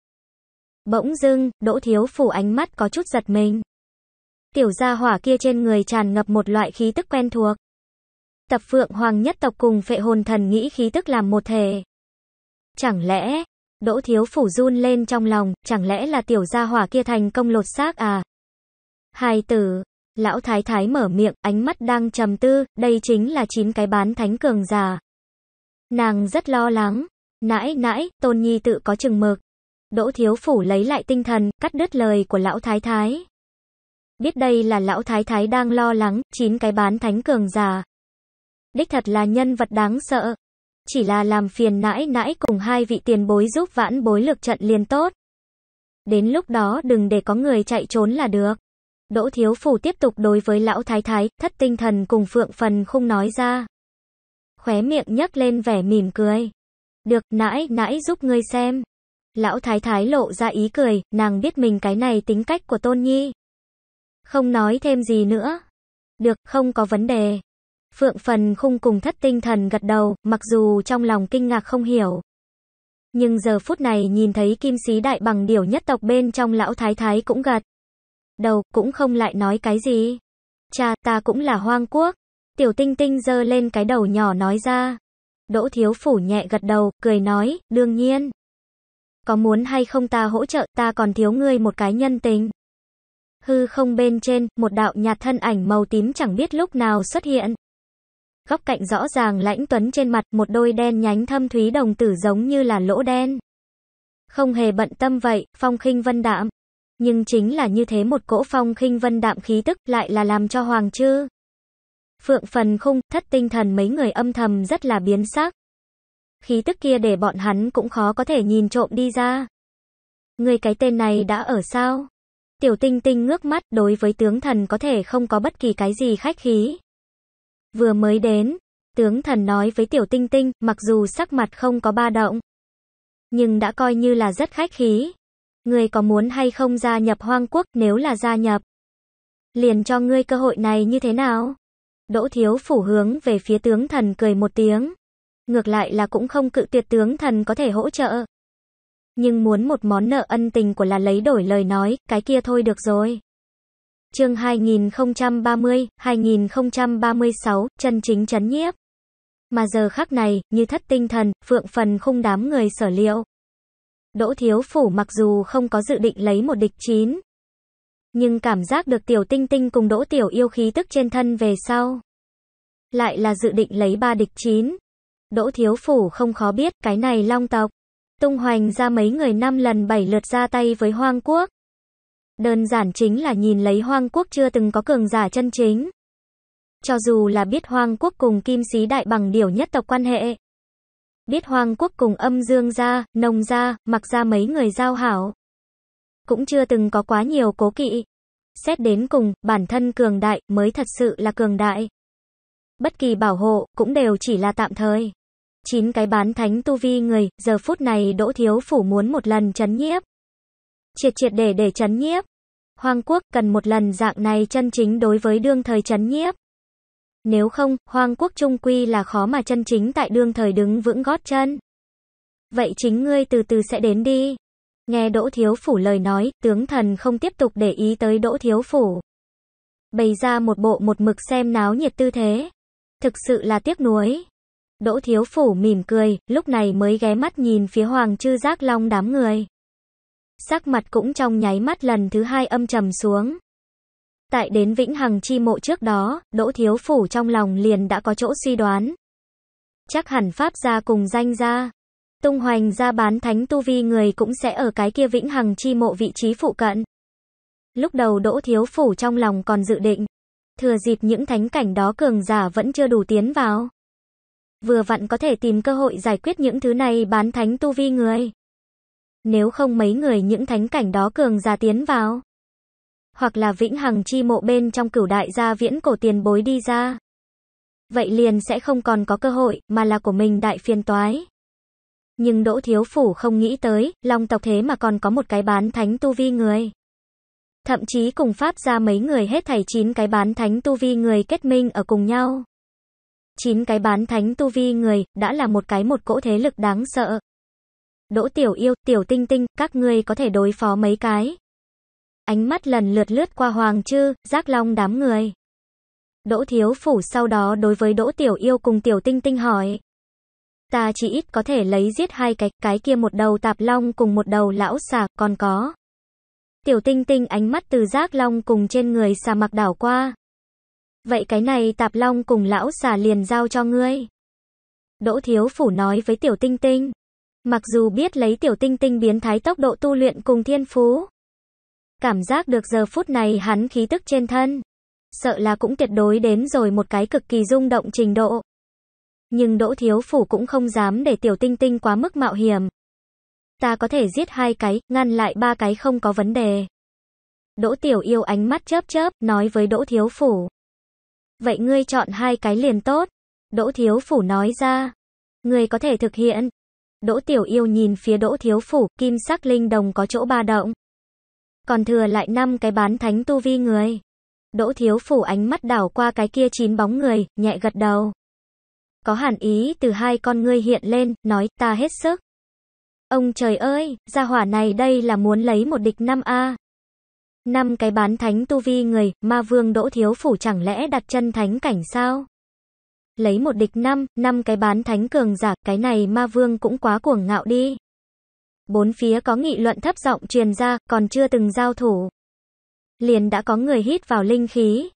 Bỗng dưng, đỗ thiếu phủ ánh mắt có chút giật mình. Tiểu gia hỏa kia trên người tràn ngập một loại khí tức quen thuộc. Tập phượng hoàng nhất tộc cùng phệ hồn thần nghĩ khí tức làm một thể. Chẳng lẽ, Đỗ Thiếu Phủ run lên trong lòng, chẳng lẽ là tiểu gia hỏa kia thành công lột xác à? Hai tử, lão thái thái mở miệng, ánh mắt đang trầm tư, đây chính là chín cái bán thánh cường già. Nàng rất lo lắng, nãi nãi, tôn nhi tự có chừng mực. Đỗ Thiếu Phủ lấy lại tinh thần, cắt đứt lời của lão thái thái. Biết đây là lão thái thái đang lo lắng, chín cái bán thánh cường già. Đích thật là nhân vật đáng sợ, chỉ là làm phiền nãi nãi cùng hai vị tiền bối giúp vãn bối lực trận liền tốt. Đến lúc đó đừng để có người chạy trốn là được. Đỗ Thiếu Phủ tiếp tục đối với lão thái thái, thất tinh thần cùng phượng phần không nói ra. Khóe miệng nhấc lên vẻ mỉm cười. Được, nãi, nãi giúp ngươi xem. Lão thái thái lộ ra ý cười, nàng biết mình cái này tính cách của Tôn Nhi. Không nói thêm gì nữa. Được, không có vấn đề. Phượng phần khung cùng thất tinh thần gật đầu, mặc dù trong lòng kinh ngạc không hiểu. Nhưng giờ phút này nhìn thấy kim sĩ đại bằng điểu nhất tộc bên trong lão thái thái cũng gật. Đầu, cũng không lại nói cái gì. Cha, ta cũng là hoang quốc. Tiểu tinh tinh giơ lên cái đầu nhỏ nói ra. Đỗ thiếu phủ nhẹ gật đầu, cười nói, đương nhiên. Có muốn hay không ta hỗ trợ, ta còn thiếu ngươi một cái nhân tình. Hư không bên trên, một đạo nhạt thân ảnh màu tím chẳng biết lúc nào xuất hiện góc cạnh rõ ràng lãnh tuấn trên mặt, một đôi đen nhánh thâm thúy đồng tử giống như là lỗ đen. Không hề bận tâm vậy, phong khinh vân đạm. Nhưng chính là như thế một cỗ phong khinh vân đạm khí tức lại là làm cho Hoàng Trư. Phượng phần khung, thất tinh thần mấy người âm thầm rất là biến sắc. Khí tức kia để bọn hắn cũng khó có thể nhìn trộm đi ra. Người cái tên này đã ở sao? Tiểu tinh tinh ngước mắt đối với tướng thần có thể không có bất kỳ cái gì khách khí. Vừa mới đến, tướng thần nói với tiểu tinh tinh, mặc dù sắc mặt không có ba động, nhưng đã coi như là rất khách khí. Ngươi có muốn hay không gia nhập hoang quốc nếu là gia nhập? Liền cho ngươi cơ hội này như thế nào? Đỗ thiếu phủ hướng về phía tướng thần cười một tiếng. Ngược lại là cũng không cự tuyệt tướng thần có thể hỗ trợ. Nhưng muốn một món nợ ân tình của là lấy đổi lời nói, cái kia thôi được rồi. Chương 2030, 2036, chân chính chấn nhiếp. Mà giờ khắc này, như thất tinh thần, phượng phần khung đám người sở liệu. Đỗ Thiếu Phủ mặc dù không có dự định lấy một địch chín, nhưng cảm giác được Tiểu Tinh Tinh cùng Đỗ Tiểu Yêu khí tức trên thân về sau. Lại là dự định lấy ba địch chín. Đỗ Thiếu Phủ không khó biết cái này long tộc. Tung hoành ra mấy người năm lần bảy lượt ra tay với Hoang Quốc đơn giản chính là nhìn lấy Hoang Quốc chưa từng có cường giả chân chính. Cho dù là biết Hoang Quốc cùng Kim Sĩ Đại bằng điều nhất tộc quan hệ, biết Hoang Quốc cùng âm dương gia, nông gia, mặc ra mấy người giao hảo, cũng chưa từng có quá nhiều cố kỵ. Xét đến cùng, bản thân cường đại mới thật sự là cường đại. Bất kỳ bảo hộ cũng đều chỉ là tạm thời. Chín cái bán thánh tu vi người, giờ phút này Đỗ Thiếu Phủ muốn một lần chấn nhiếp triệt triệt để để chấn nhiếp. Hoàng quốc cần một lần dạng này chân chính đối với đương thời chấn nhiếp. Nếu không, Hoàng quốc trung quy là khó mà chân chính tại đương thời đứng vững gót chân. Vậy chính ngươi từ từ sẽ đến đi. Nghe Đỗ Thiếu Phủ lời nói, tướng thần không tiếp tục để ý tới Đỗ Thiếu Phủ. Bày ra một bộ một mực xem náo nhiệt tư thế. Thực sự là tiếc nuối. Đỗ Thiếu Phủ mỉm cười, lúc này mới ghé mắt nhìn phía Hoàng Chư Giác Long đám người sắc mặt cũng trong nháy mắt lần thứ hai âm trầm xuống. Tại đến Vĩnh Hằng chi mộ trước đó, Đỗ Thiếu Phủ trong lòng liền đã có chỗ suy đoán. Chắc hẳn Pháp gia cùng danh gia. Tung hoành ra bán thánh tu vi người cũng sẽ ở cái kia Vĩnh Hằng chi mộ vị trí phụ cận. Lúc đầu Đỗ Thiếu Phủ trong lòng còn dự định. Thừa dịp những thánh cảnh đó cường giả vẫn chưa đủ tiến vào. Vừa vặn có thể tìm cơ hội giải quyết những thứ này bán thánh tu vi người. Nếu không mấy người những thánh cảnh đó cường già tiến vào. Hoặc là vĩnh hằng chi mộ bên trong cửu đại gia viễn cổ tiền bối đi ra. Vậy liền sẽ không còn có cơ hội, mà là của mình đại phiên toái. Nhưng Đỗ Thiếu Phủ không nghĩ tới, long tộc thế mà còn có một cái bán thánh tu vi người. Thậm chí cùng Pháp ra mấy người hết thảy chín cái bán thánh tu vi người kết minh ở cùng nhau. chín cái bán thánh tu vi người, đã là một cái một cỗ thế lực đáng sợ. Đỗ Tiểu Yêu, Tiểu Tinh Tinh, các ngươi có thể đối phó mấy cái. Ánh mắt lần lượt lướt qua Hoàng Trư, Giác Long đám người. Đỗ Thiếu Phủ sau đó đối với Đỗ Tiểu Yêu cùng Tiểu Tinh Tinh hỏi. Ta chỉ ít có thể lấy giết hai cái, cái kia một đầu tạp long cùng một đầu lão xà, còn có. Tiểu Tinh Tinh ánh mắt từ Giác Long cùng trên người xà mặc đảo qua. Vậy cái này tạp long cùng lão xà liền giao cho ngươi. Đỗ Thiếu Phủ nói với Tiểu Tinh Tinh. Mặc dù biết lấy tiểu tinh tinh biến thái tốc độ tu luyện cùng thiên phú. Cảm giác được giờ phút này hắn khí tức trên thân. Sợ là cũng tuyệt đối đến rồi một cái cực kỳ rung động trình độ. Nhưng Đỗ Thiếu Phủ cũng không dám để tiểu tinh tinh quá mức mạo hiểm. Ta có thể giết hai cái, ngăn lại ba cái không có vấn đề. Đỗ Tiểu Yêu ánh mắt chớp chớp, nói với Đỗ Thiếu Phủ. Vậy ngươi chọn hai cái liền tốt. Đỗ Thiếu Phủ nói ra. Ngươi có thể thực hiện, Đỗ Tiểu Yêu nhìn phía Đỗ Thiếu Phủ, kim sắc linh đồng có chỗ ba động. Còn thừa lại năm cái bán thánh tu vi người. Đỗ Thiếu Phủ ánh mắt đảo qua cái kia chín bóng người, nhẹ gật đầu. Có hẳn ý từ hai con ngươi hiện lên, nói ta hết sức. Ông trời ơi, gia hỏa này đây là muốn lấy một địch năm a. Năm cái bán thánh tu vi người, ma vương Đỗ Thiếu Phủ chẳng lẽ đặt chân thánh cảnh sao? lấy một địch năm, năm cái bán thánh cường giả, cái này ma vương cũng quá cuồng ngạo đi. Bốn phía có nghị luận thấp giọng truyền ra, còn chưa từng giao thủ. Liền đã có người hít vào linh khí.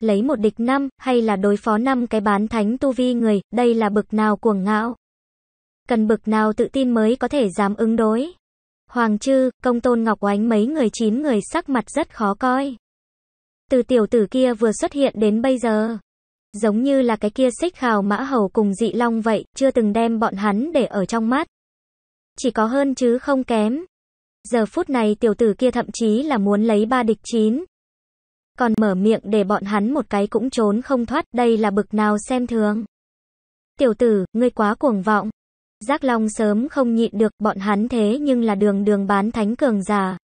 Lấy một địch năm, hay là đối phó năm cái bán thánh tu vi người, đây là bực nào cuồng ngạo. Cần bực nào tự tin mới có thể dám ứng đối. Hoàng Trư, Công Tôn Ngọc Oánh mấy người chín người sắc mặt rất khó coi. Từ tiểu tử kia vừa xuất hiện đến bây giờ giống như là cái kia xích khào mã hầu cùng dị long vậy, chưa từng đem bọn hắn để ở trong mắt. Chỉ có hơn chứ không kém. Giờ phút này tiểu tử kia thậm chí là muốn lấy ba địch chín. Còn mở miệng để bọn hắn một cái cũng trốn không thoát, đây là bực nào xem thường. Tiểu tử, ngươi quá cuồng vọng. Giác Long sớm không nhịn được bọn hắn thế nhưng là đường đường bán thánh cường già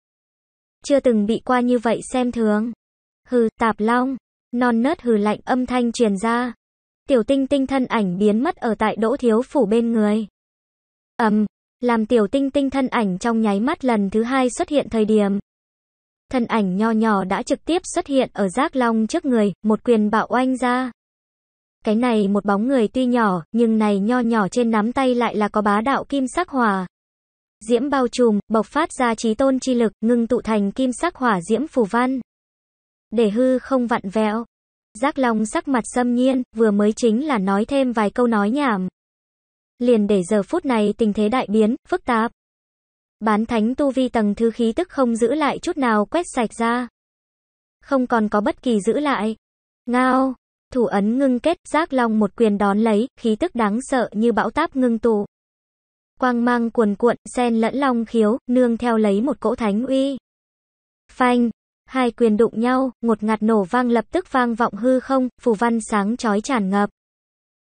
Chưa từng bị qua như vậy xem thường. Hừ, Tạp Long, Non nớt hừ lạnh âm thanh truyền ra. Tiểu tinh tinh thân ảnh biến mất ở tại đỗ thiếu phủ bên người. ầm um, làm tiểu tinh tinh thân ảnh trong nháy mắt lần thứ hai xuất hiện thời điểm. Thân ảnh nho nhỏ đã trực tiếp xuất hiện ở giác long trước người, một quyền bạo oanh ra. Cái này một bóng người tuy nhỏ, nhưng này nho nhỏ trên nắm tay lại là có bá đạo kim sắc hỏa. Diễm bao trùm, bộc phát ra trí tôn chi lực, ngưng tụ thành kim sắc hỏa diễm phù văn để hư không vặn vẹo. Giác Long sắc mặt xâm nhiên, vừa mới chính là nói thêm vài câu nói nhảm. Liền để giờ phút này tình thế đại biến, phức tạp. Bán thánh tu vi tầng thứ khí tức không giữ lại chút nào quét sạch ra. Không còn có bất kỳ giữ lại. Ngao, thủ ấn ngưng kết, Giác Long một quyền đón lấy, khí tức đáng sợ như bão táp ngưng tụ. Quang mang cuồn cuộn, sen lẫn long khiếu, nương theo lấy một cỗ thánh uy. Phanh, hai quyền đụng nhau, ngột ngạt nổ vang lập tức vang vọng hư không, phù văn sáng chói tràn ngập.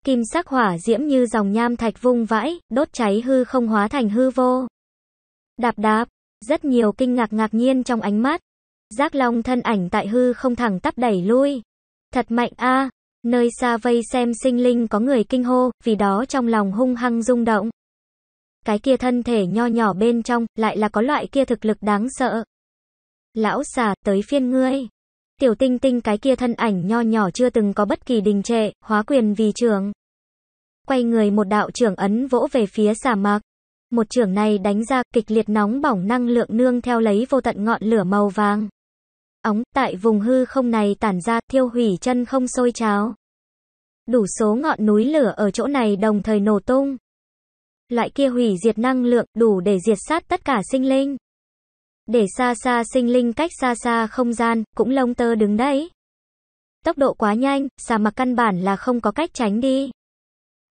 Kim sắc hỏa diễm như dòng nham thạch vung vãi, đốt cháy hư không hóa thành hư vô. Đạp đạp, rất nhiều kinh ngạc ngạc nhiên trong ánh mắt. Giác Long thân ảnh tại hư không thẳng tắp đẩy lui. Thật mạnh a, nơi xa vây xem sinh linh có người kinh hô, vì đó trong lòng hung hăng rung động. Cái kia thân thể nho nhỏ bên trong, lại là có loại kia thực lực đáng sợ. Lão xà, tới phiên ngươi. Tiểu tinh tinh cái kia thân ảnh nho nhỏ chưa từng có bất kỳ đình trệ, hóa quyền vì trường. Quay người một đạo trưởng ấn vỗ về phía xà mạc. Một trưởng này đánh ra kịch liệt nóng bỏng năng lượng nương theo lấy vô tận ngọn lửa màu vàng. ống tại vùng hư không này tản ra thiêu hủy chân không sôi trào. Đủ số ngọn núi lửa ở chỗ này đồng thời nổ tung. Loại kia hủy diệt năng lượng đủ để diệt sát tất cả sinh linh. Để xa xa sinh linh cách xa xa không gian, cũng lông tơ đứng đấy. Tốc độ quá nhanh, xà mặc căn bản là không có cách tránh đi.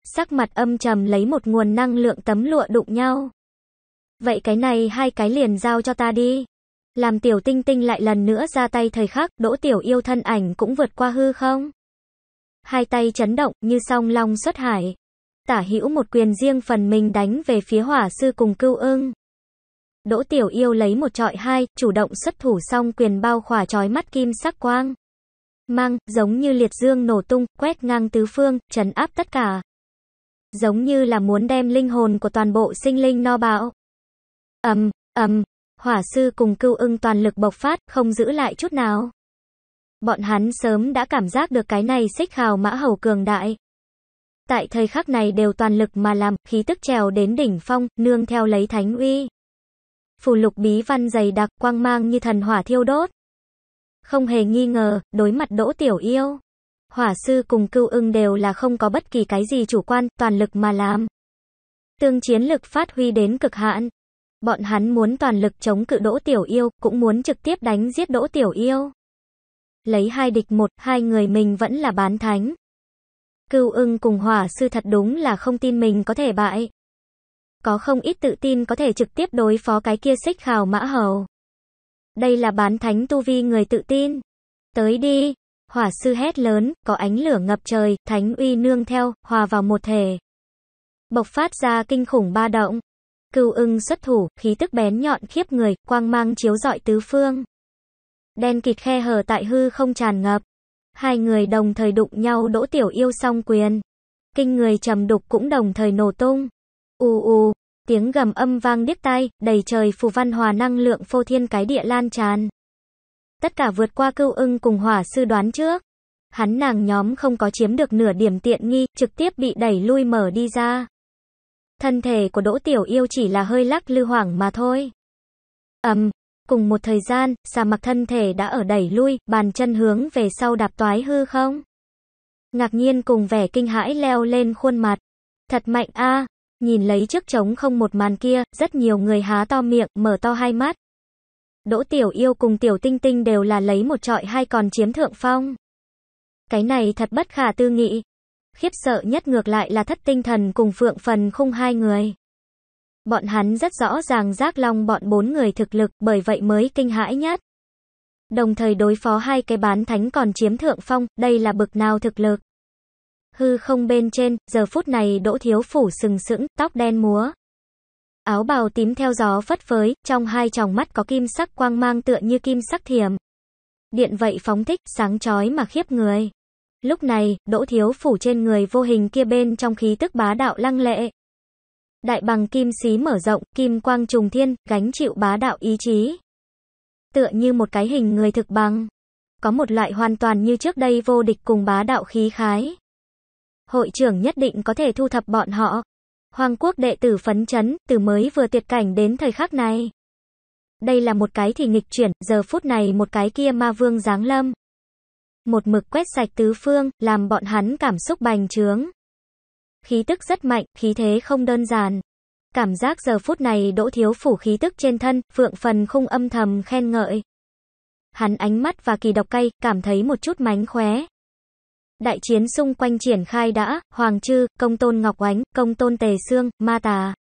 Sắc mặt âm trầm lấy một nguồn năng lượng tấm lụa đụng nhau. Vậy cái này hai cái liền giao cho ta đi. Làm tiểu tinh tinh lại lần nữa ra tay thời khắc, đỗ tiểu yêu thân ảnh cũng vượt qua hư không? Hai tay chấn động như song long xuất hải. Tả hữu một quyền riêng phần mình đánh về phía hỏa sư cùng cưu ưng. Đỗ Tiểu Yêu lấy một trọi hai, chủ động xuất thủ xong quyền bao khỏa trói mắt kim sắc quang. Mang, giống như liệt dương nổ tung, quét ngang tứ phương, trấn áp tất cả. Giống như là muốn đem linh hồn của toàn bộ sinh linh no bão Ầm, um, ầm, um, hỏa sư cùng cưu ưng toàn lực bộc phát, không giữ lại chút nào. Bọn hắn sớm đã cảm giác được cái này xích hào mã hầu cường đại. Tại thời khắc này đều toàn lực mà làm, khí tức trèo đến đỉnh phong, nương theo lấy thánh uy. Phù lục bí văn dày đặc quang mang như thần hỏa thiêu đốt. Không hề nghi ngờ, đối mặt Đỗ Tiểu Yêu. Hỏa sư cùng cưu ưng đều là không có bất kỳ cái gì chủ quan, toàn lực mà làm. Tương chiến lực phát huy đến cực hạn. Bọn hắn muốn toàn lực chống cự Đỗ Tiểu Yêu, cũng muốn trực tiếp đánh giết Đỗ Tiểu Yêu. Lấy hai địch một, hai người mình vẫn là bán thánh. Cưu ưng cùng hỏa sư thật đúng là không tin mình có thể bại có không ít tự tin có thể trực tiếp đối phó cái kia xích khảo mã hầu. Đây là bán thánh tu vi người tự tin. Tới đi, hỏa sư hét lớn, có ánh lửa ngập trời, thánh uy nương theo, hòa vào một thể. Bộc phát ra kinh khủng ba động. cưu ưng xuất thủ, khí tức bén nhọn khiếp người, quang mang chiếu rọi tứ phương. Đen kịt khe hở tại hư không tràn ngập. Hai người đồng thời đụng nhau đỗ tiểu yêu song quyền. Kinh người trầm đục cũng đồng thời nổ tung. U u, tiếng gầm âm vang điếc tai, đầy trời phù văn hòa năng lượng phô thiên cái địa lan tràn. Tất cả vượt qua cưu ưng cùng hỏa sư đoán trước. Hắn nàng nhóm không có chiếm được nửa điểm tiện nghi, trực tiếp bị đẩy lui mở đi ra. Thân thể của Đỗ Tiểu Yêu chỉ là hơi lắc lư hoảng mà thôi. Ầm, cùng một thời gian, xà mặc thân thể đã ở đẩy lui, bàn chân hướng về sau đạp toái hư không. Ngạc nhiên cùng vẻ kinh hãi leo lên khuôn mặt. Thật mạnh a, Nhìn lấy chiếc trống không một màn kia, rất nhiều người há to miệng, mở to hai mắt. Đỗ Tiểu Yêu cùng Tiểu Tinh Tinh đều là lấy một trọi hai còn chiếm thượng phong. Cái này thật bất khả tư nghị. Khiếp sợ nhất ngược lại là thất tinh thần cùng phượng phần khung hai người. Bọn hắn rất rõ ràng giác long bọn bốn người thực lực bởi vậy mới kinh hãi nhất. Đồng thời đối phó hai cái bán thánh còn chiếm thượng phong, đây là bực nào thực lực hư không bên trên, giờ phút này Đỗ Thiếu Phủ sừng sững, tóc đen múa. Áo bào tím theo gió phất phới, trong hai tròng mắt có kim sắc quang mang tựa như kim sắc thiểm. Điện vậy phóng thích, sáng chói mà khiếp người. Lúc này, Đỗ Thiếu Phủ trên người vô hình kia bên trong khí tức bá đạo lăng lệ. Đại bằng kim xí mở rộng, kim quang trùng thiên, gánh chịu bá đạo ý chí. Tựa như một cái hình người thực bằng. Có một loại hoàn toàn như trước đây vô địch cùng bá đạo khí khái hội trưởng nhất định có thể thu thập bọn họ. Hoàng quốc đệ tử phấn chấn, từ mới vừa tuyệt cảnh đến thời khắc này. Đây là một cái thì nghịch chuyển, giờ phút này một cái kia ma vương giáng lâm. Một mực quét sạch tứ phương, làm bọn hắn cảm xúc bành trướng. Khí tức rất mạnh, khí thế không đơn giản. Cảm giác giờ phút này đỗ thiếu phủ khí tức trên thân, phượng phần không âm thầm khen ngợi. Hắn ánh mắt và kỳ độc cay, cảm thấy một chút mánh khóe. Đại chiến xung quanh triển khai đã, Hoàng Trư, Công Tôn Ngọc Oánh, Công Tôn Tề Sương, Ma Tà.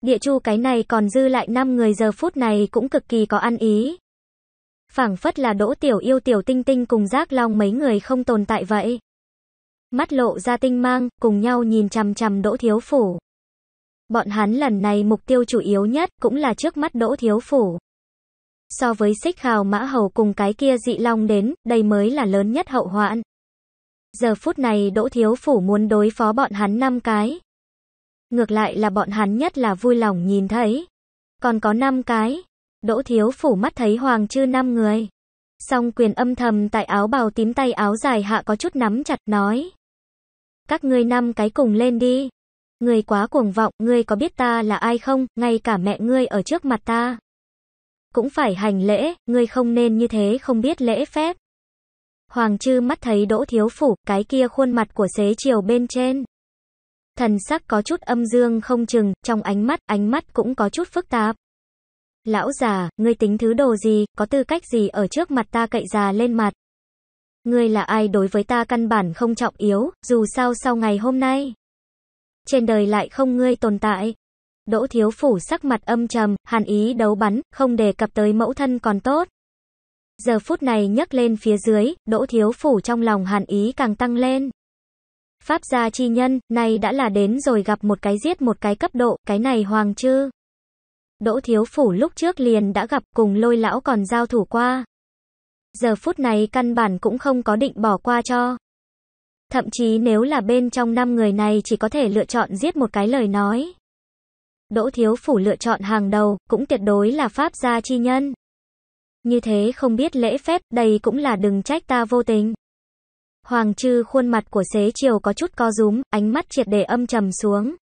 Địa chu cái này còn dư lại 5 người giờ phút này cũng cực kỳ có ăn ý. phảng phất là đỗ tiểu yêu tiểu tinh tinh cùng giác long mấy người không tồn tại vậy. Mắt lộ ra tinh mang, cùng nhau nhìn chằm chằm đỗ thiếu phủ. Bọn hắn lần này mục tiêu chủ yếu nhất cũng là trước mắt đỗ thiếu phủ. So với xích hào mã hầu cùng cái kia dị long đến, đây mới là lớn nhất hậu hoạn. Giờ phút này Đỗ Thiếu Phủ muốn đối phó bọn hắn năm cái. Ngược lại là bọn hắn nhất là vui lòng nhìn thấy. Còn có năm cái. Đỗ Thiếu Phủ mắt thấy Hoàng trư năm người. Song quyền âm thầm tại áo bào tím tay áo dài hạ có chút nắm chặt nói. Các ngươi năm cái cùng lên đi. người quá cuồng vọng, ngươi có biết ta là ai không, ngay cả mẹ ngươi ở trước mặt ta. Cũng phải hành lễ, ngươi không nên như thế không biết lễ phép. Hoàng chư mắt thấy Đỗ Thiếu Phủ, cái kia khuôn mặt của xế chiều bên trên. Thần sắc có chút âm dương không chừng, trong ánh mắt, ánh mắt cũng có chút phức tạp. Lão già, ngươi tính thứ đồ gì, có tư cách gì ở trước mặt ta cậy già lên mặt. Ngươi là ai đối với ta căn bản không trọng yếu, dù sao sau ngày hôm nay. Trên đời lại không ngươi tồn tại. Đỗ thiếu phủ sắc mặt âm trầm, hàn ý đấu bắn, không đề cập tới mẫu thân còn tốt. Giờ phút này nhấc lên phía dưới, đỗ thiếu phủ trong lòng hàn ý càng tăng lên. Pháp gia chi nhân, này đã là đến rồi gặp một cái giết một cái cấp độ, cái này hoàng chư. Đỗ thiếu phủ lúc trước liền đã gặp cùng lôi lão còn giao thủ qua. Giờ phút này căn bản cũng không có định bỏ qua cho. Thậm chí nếu là bên trong năm người này chỉ có thể lựa chọn giết một cái lời nói. Đỗ thiếu phủ lựa chọn hàng đầu, cũng tuyệt đối là pháp gia chi nhân. Như thế không biết lễ phép, đây cũng là đừng trách ta vô tình. Hoàng Trư khuôn mặt của xế triều có chút co rúm, ánh mắt triệt để âm trầm xuống.